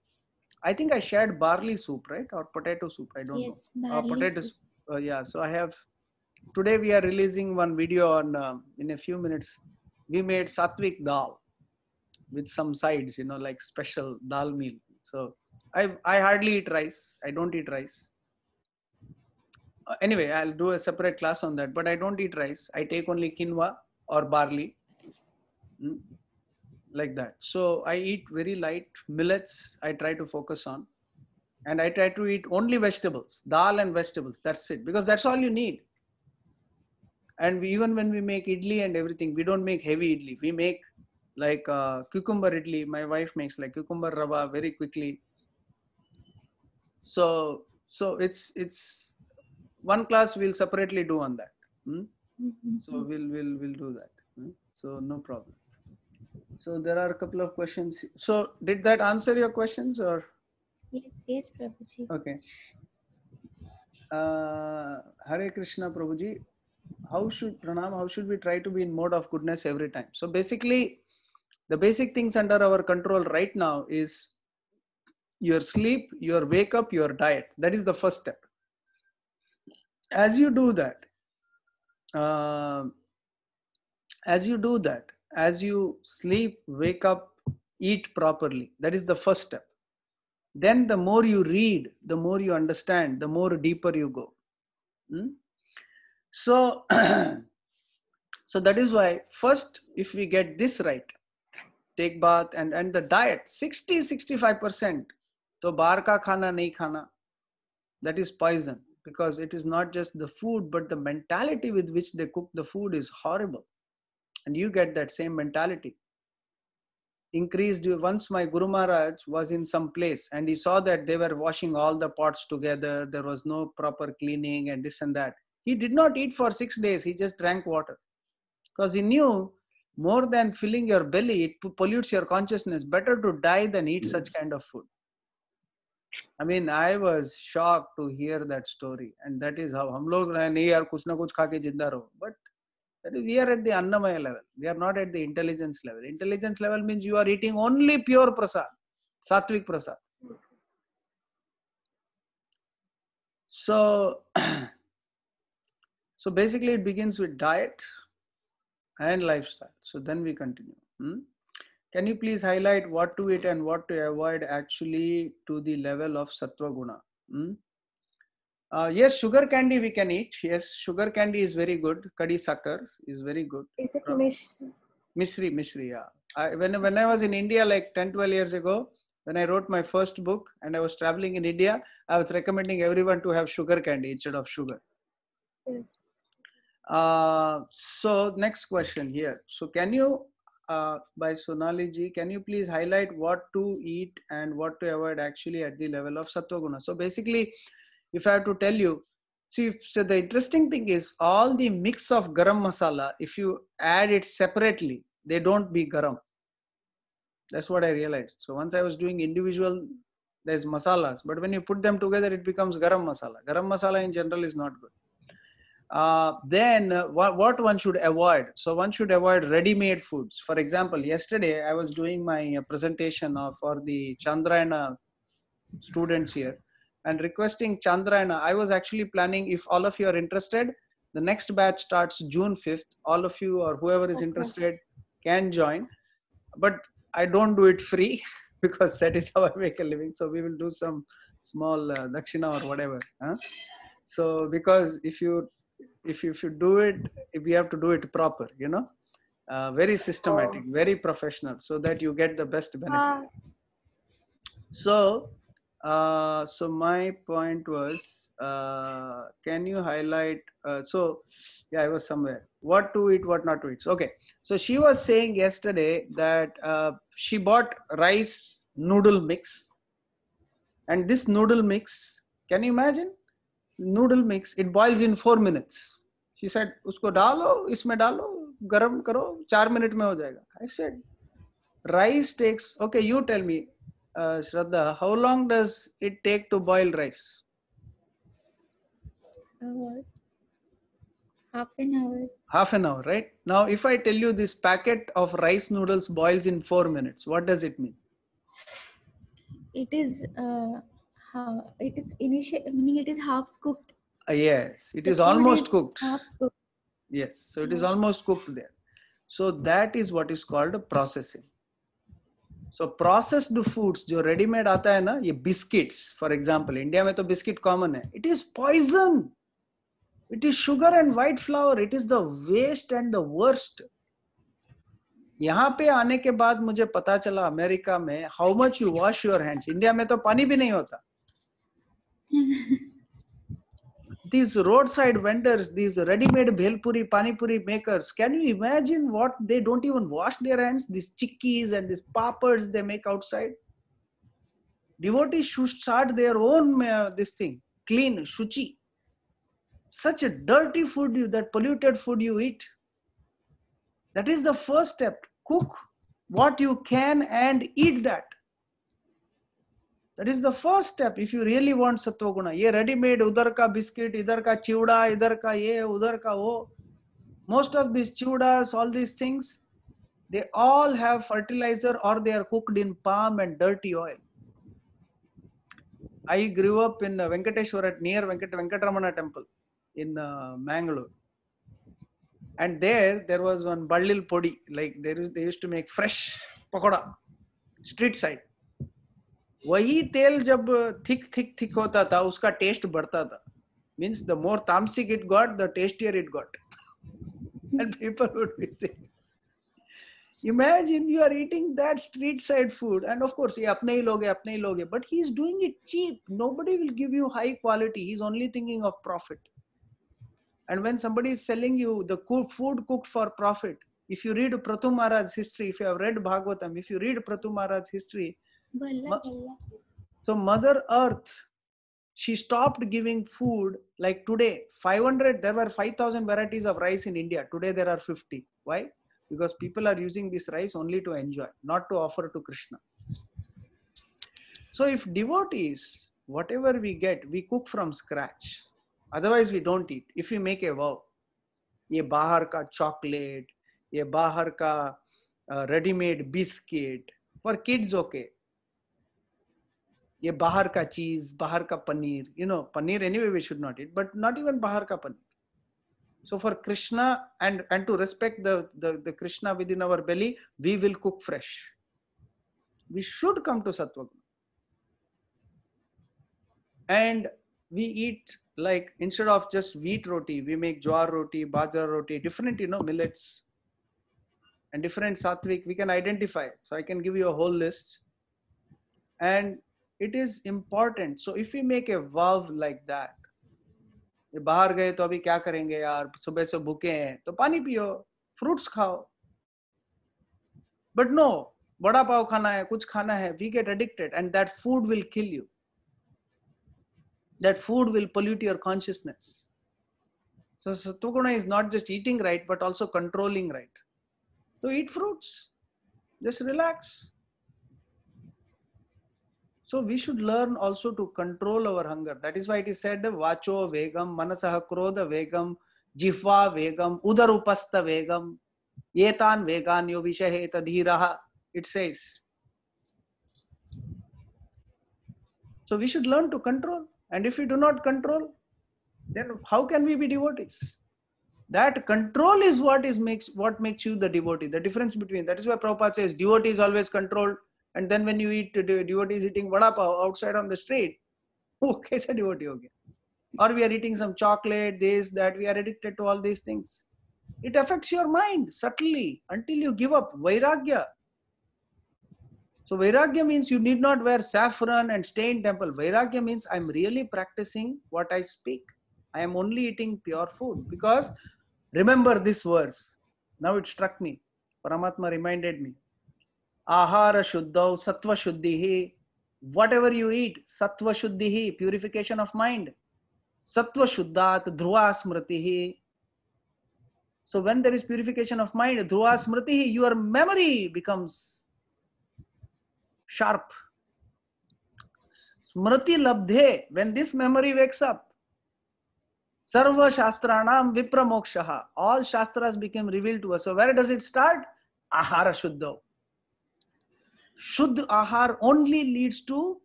I think I shared barley soup, right? Or potato soup. I don't yes, know. Uh, barley uh, potato soup. soup. Uh, yeah. So I have. Today we are releasing one video on uh, in a few minutes we made satvik dal with some sides, you know, like special dal meal. So I I hardly eat rice. I don't eat rice. Uh, anyway, I'll do a separate class on that. But I don't eat rice. I take only quinoa or barley, mm, like that. So I eat very light millets. I try to focus on, and I try to eat only vegetables, dal and vegetables. That's it because that's all you need and we, even when we make idli and everything we don't make heavy idli we make like uh, cucumber idli my wife makes like cucumber rava very quickly so so it's it's one class we'll separately do on that hmm? mm-hmm. so we'll we'll we'll do that hmm? so no problem so there are a couple of questions so did that answer your questions or yes yes prabhuji okay uh, hare krishna prabhuji how should pranam how should we try to be in mode of goodness every time so basically the basic things under our control right now is your sleep your wake up your diet that is the first step as you do that uh, as you do that as you sleep wake up eat properly that is the first step then the more you read the more you understand the more deeper you go hmm? So, so that is why first, if we get this right, take bath and, and the diet, 60-65%, so bar ka khana nahi khana, that is poison because it is not just the food, but the mentality with which they cook the food is horrible. And you get that same mentality increased once my guru maharaj was in some place and he saw that they were washing all the pots together there was no proper cleaning and this and that he did not eat for six days, he just drank water. Because he knew more than filling your belly, it pollutes your consciousness. Better to die than eat yes. such kind of food. I mean, I was shocked to hear that story, and that is how हम लोग नहीं यार कुछ ना कुछ But we are at the annamaya level. We are not at the intelligence level. Intelligence level means you are eating only pure prasad, sattvic prasad. So So basically it begins with diet and lifestyle. So then we continue. Hmm? Can you please highlight what to eat and what to avoid actually to the level of sattva guna? Hmm? Uh, yes, sugar candy we can eat. Yes, sugar candy is very good. Kadi sakar is very good. Is it mishri? Mishri, mishri, yeah. I, when, when I was in India like 10, 12 years ago, when I wrote my first book and I was traveling in India, I was recommending everyone to have sugar candy instead of sugar. Yes. Uh, so next question here. So can you, uh, by Sonali ji, can you please highlight what to eat and what to avoid actually at the level of sattva So basically, if I have to tell you, see, so the interesting thing is all the mix of garam masala, if you add it separately, they don't be garam. That's what I realized. So once I was doing individual, there's masalas, but when you put them together, it becomes garam masala. Garam masala in general is not good. Uh, then uh, what, one should avoid so one should avoid ready made foods for example yesterday i was doing my uh, presentation for the chandrayana uh, students here and requesting chandrayana i was actually planning if all of you are interested the next batch starts june 5th all of you or whoever is okay. interested can join but i don't do it free because that is how i make a living so we will do some small uh, dakshina or whatever huh? so because if you if you, if you do it if we have to do it proper you know uh, very systematic oh. very professional so that you get the best ah. benefit so uh, so my point was uh, can you highlight uh, so yeah i was somewhere what to eat what not to eat so, okay so she was saying yesterday that uh, she bought rice noodle mix and this noodle mix can you imagine Noodle mix. It boils in four minutes. She said, "Usko dalo, इसमें डालो garam करो चार minute में हो जाएगा I said rice takes okay you tell me uh, shraddha how long does it take to boil rice half an hour half an hour right now if i tell you this packet of rice noodles boils in 4 minutes what does it mean it is uh, uh, it is initial meaning it is half cooked uh, yes it the is almost is cooked. cooked yes so it is almost cooked there so that is what is called processing so processed foods जो readymade आता है ना ये biscuits for example India में तो biscuit common है it is poison it is sugar and white flour it is the waste and the worst यहाँ पे आने के बाद मुझे पता चला अमेरिका में how much you wash your hands India में तो पानी भी नहीं होता these roadside vendors, these ready-made bhelpuri, panipuri makers, can you imagine what they don't even wash their hands? These chickies and these papads they make outside. Devotees should start their own uh, this thing clean shuchi. Such a dirty food you that polluted food you eat. That is the first step. Cook what you can and eat that. That is the first step if you really want sattva Ye ready-made udhar ka biscuit, idhar ka chivda, idhar ka ye, udhar ka wo. Most of these chivdas, all these things, they all have fertilizer or they are cooked in palm and dirty oil. I grew up in uh, Venkateshwara at near Venkat Venkatramana temple in uh, Mangalore. And there, there was one balil podi, like there is, they used to make fresh pakoda, street side. वही तेल जब thick thick thick होता था उसका test बढ़ता था means the more tamasic it got the tastier it got and people would be see imagine you are eating that street side food and of course ये अपने ही लोग है अपने ही लोग है but he is doing it cheap nobody will give you high quality he is only thinking of profit and when somebody is selling you the food cooked for profit if you read Prithu Maharaj history if you have read Bhagavatam if you read Prithu history So Mother Earth, she stopped giving food like today. 500, there were 5,000 varieties of rice in India. Today there are 50. Why? Because people are using this rice only to enjoy, not to offer to Krishna. So if devotees, whatever we get, we cook from scratch. Otherwise we don't eat. If we make a vow, ये बाहर का chocolate ये बाहर का readymade biscuit For kids okay. ये बाहर का चीज बाहर का पनीर you know paneer anyway we should not eat but not even bahar ka paneer so for krishna and and to respect the the, the krishna within our belly we will cook fresh we should come to sattva and we eat like instead of just wheat roti we make jawar roti bajra roti different you know millets and different sattvic we can identify so i can give you a whole list and it is important so if you make a verve like that बाहर गए तो अभी क्या करेंगे यार सुबह से भूखे हैं तो पानी पियो फ्रूट्स खाओ बट नो बड़ा पाव खाना है कुछ खाना है we get addicted and that food will kill you that food will pollute your consciousness so sattvaguna is not just eating right but also controlling right तो eat fruits just relax So we should learn also to control our hunger. That is why it is said, Vacho Vegam, Manasaha Krodha Vegam, Jihva Vegam, Udarupasta Vegam, Yetan Vegan Yovishaheta Dhiraha. It says. So we should learn to control. And if we do not control, then how can we be devotees? That control is what is makes what makes you the devotee. The difference between that is why Prabhupada says devotee is always controlled and then when you eat devotees eating vada pav outside on the street, okay, a devotee? Okay. Or we are eating some chocolate, this, that, we are addicted to all these things. It affects your mind subtly until you give up. Vairagya. So Vairagya means you need not wear saffron and stay in temple. Vairagya means I'm really practicing what I speak. I am only eating pure food because remember this verse. Now it struck me. Paramatma reminded me. आहार शुद्धौ सत्व शुद्धि ही whatever you eat सत्व शुद्धि ही purification of mind सत्व शुद्धात ध्रुवा स्मृति ही so when there is purification of mind ध्रुआ स्मृति ही यूर मेमोरी बिकम्स शार्प स्मृति लब्धे when this memory wakes up सर्व शास्त्राणाम विप्रमोक्ष all shastra became reveal to us does it start आहार शुद्धौ Shuddh Ahar only leads to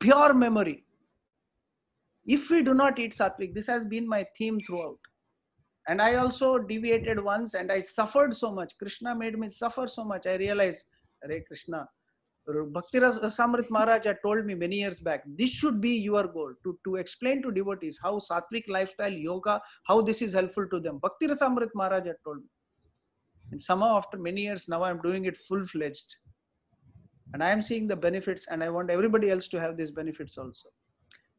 pure memory. If we do not eat sattvic, this has been my theme throughout. And I also deviated once and I suffered so much. Krishna made me suffer so much. I realized, Hare Krishna, Bhaktiraj Samrit had told me many years back, this should be your goal to, to explain to devotees how sattvic lifestyle, yoga, how this is helpful to them. Bhaktiraj Samrit had told me. And somehow after many years, now I'm doing it full-fledged and i am seeing the benefits and i want everybody else to have these benefits also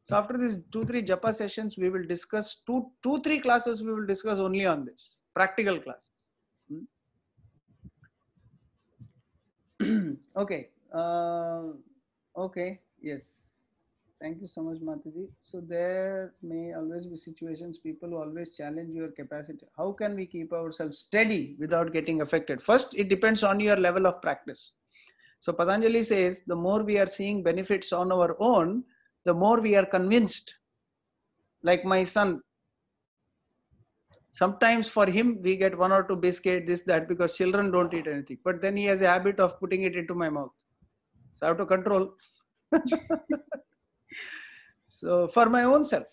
so after these two three japa sessions we will discuss two two three classes we will discuss only on this practical classes hmm. okay uh, okay yes thank you so much mataji so there may always be situations people always challenge your capacity how can we keep ourselves steady without getting affected first it depends on your level of practice so Patanjali says the more we are seeing benefits on our own, the more we are convinced. Like my son, sometimes for him we get one or two biscuit, this, that, because children don't eat anything. But then he has a habit of putting it into my mouth. So I have to control. so for my own self,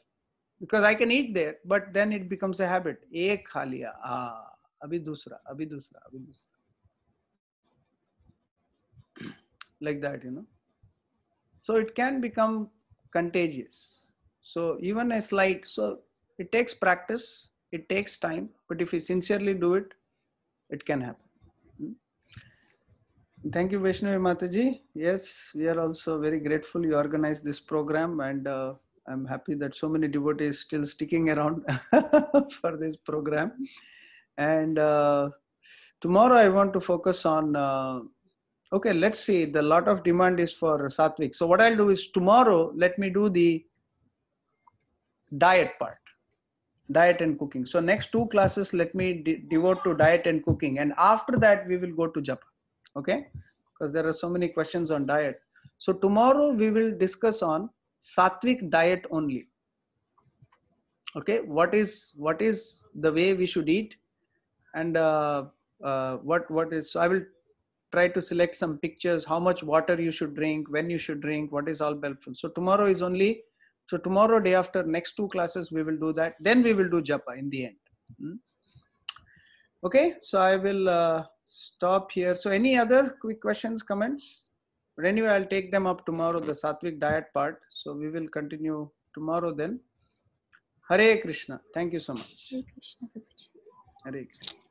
because I can eat there, but then it becomes a habit. Ek khalia, ah, abhi dusra, abhi dusra, abhi dusra. like that you know so it can become contagious so even a slight so it takes practice it takes time but if you sincerely do it it can happen hmm? thank you Vishnu Mataji. Yes, we are also very grateful you organized this program and uh, I'm happy that so many devotees still sticking around for this program. And uh, tomorrow I want to focus on uh, okay let's see the lot of demand is for satvik. so what i'll do is tomorrow let me do the diet part diet and cooking so next two classes let me de- devote to diet and cooking and after that we will go to japan okay because there are so many questions on diet so tomorrow we will discuss on satvik diet only okay what is what is the way we should eat and uh, uh, what what is so i will try to select some pictures how much water you should drink when you should drink what is all helpful so tomorrow is only so tomorrow day after next two classes we will do that then we will do japa in the end hmm? okay so i will uh, stop here so any other quick questions comments but anyway i'll take them up tomorrow the sattvic diet part so we will continue tomorrow then hare krishna thank you so much hare krishna, hare krishna.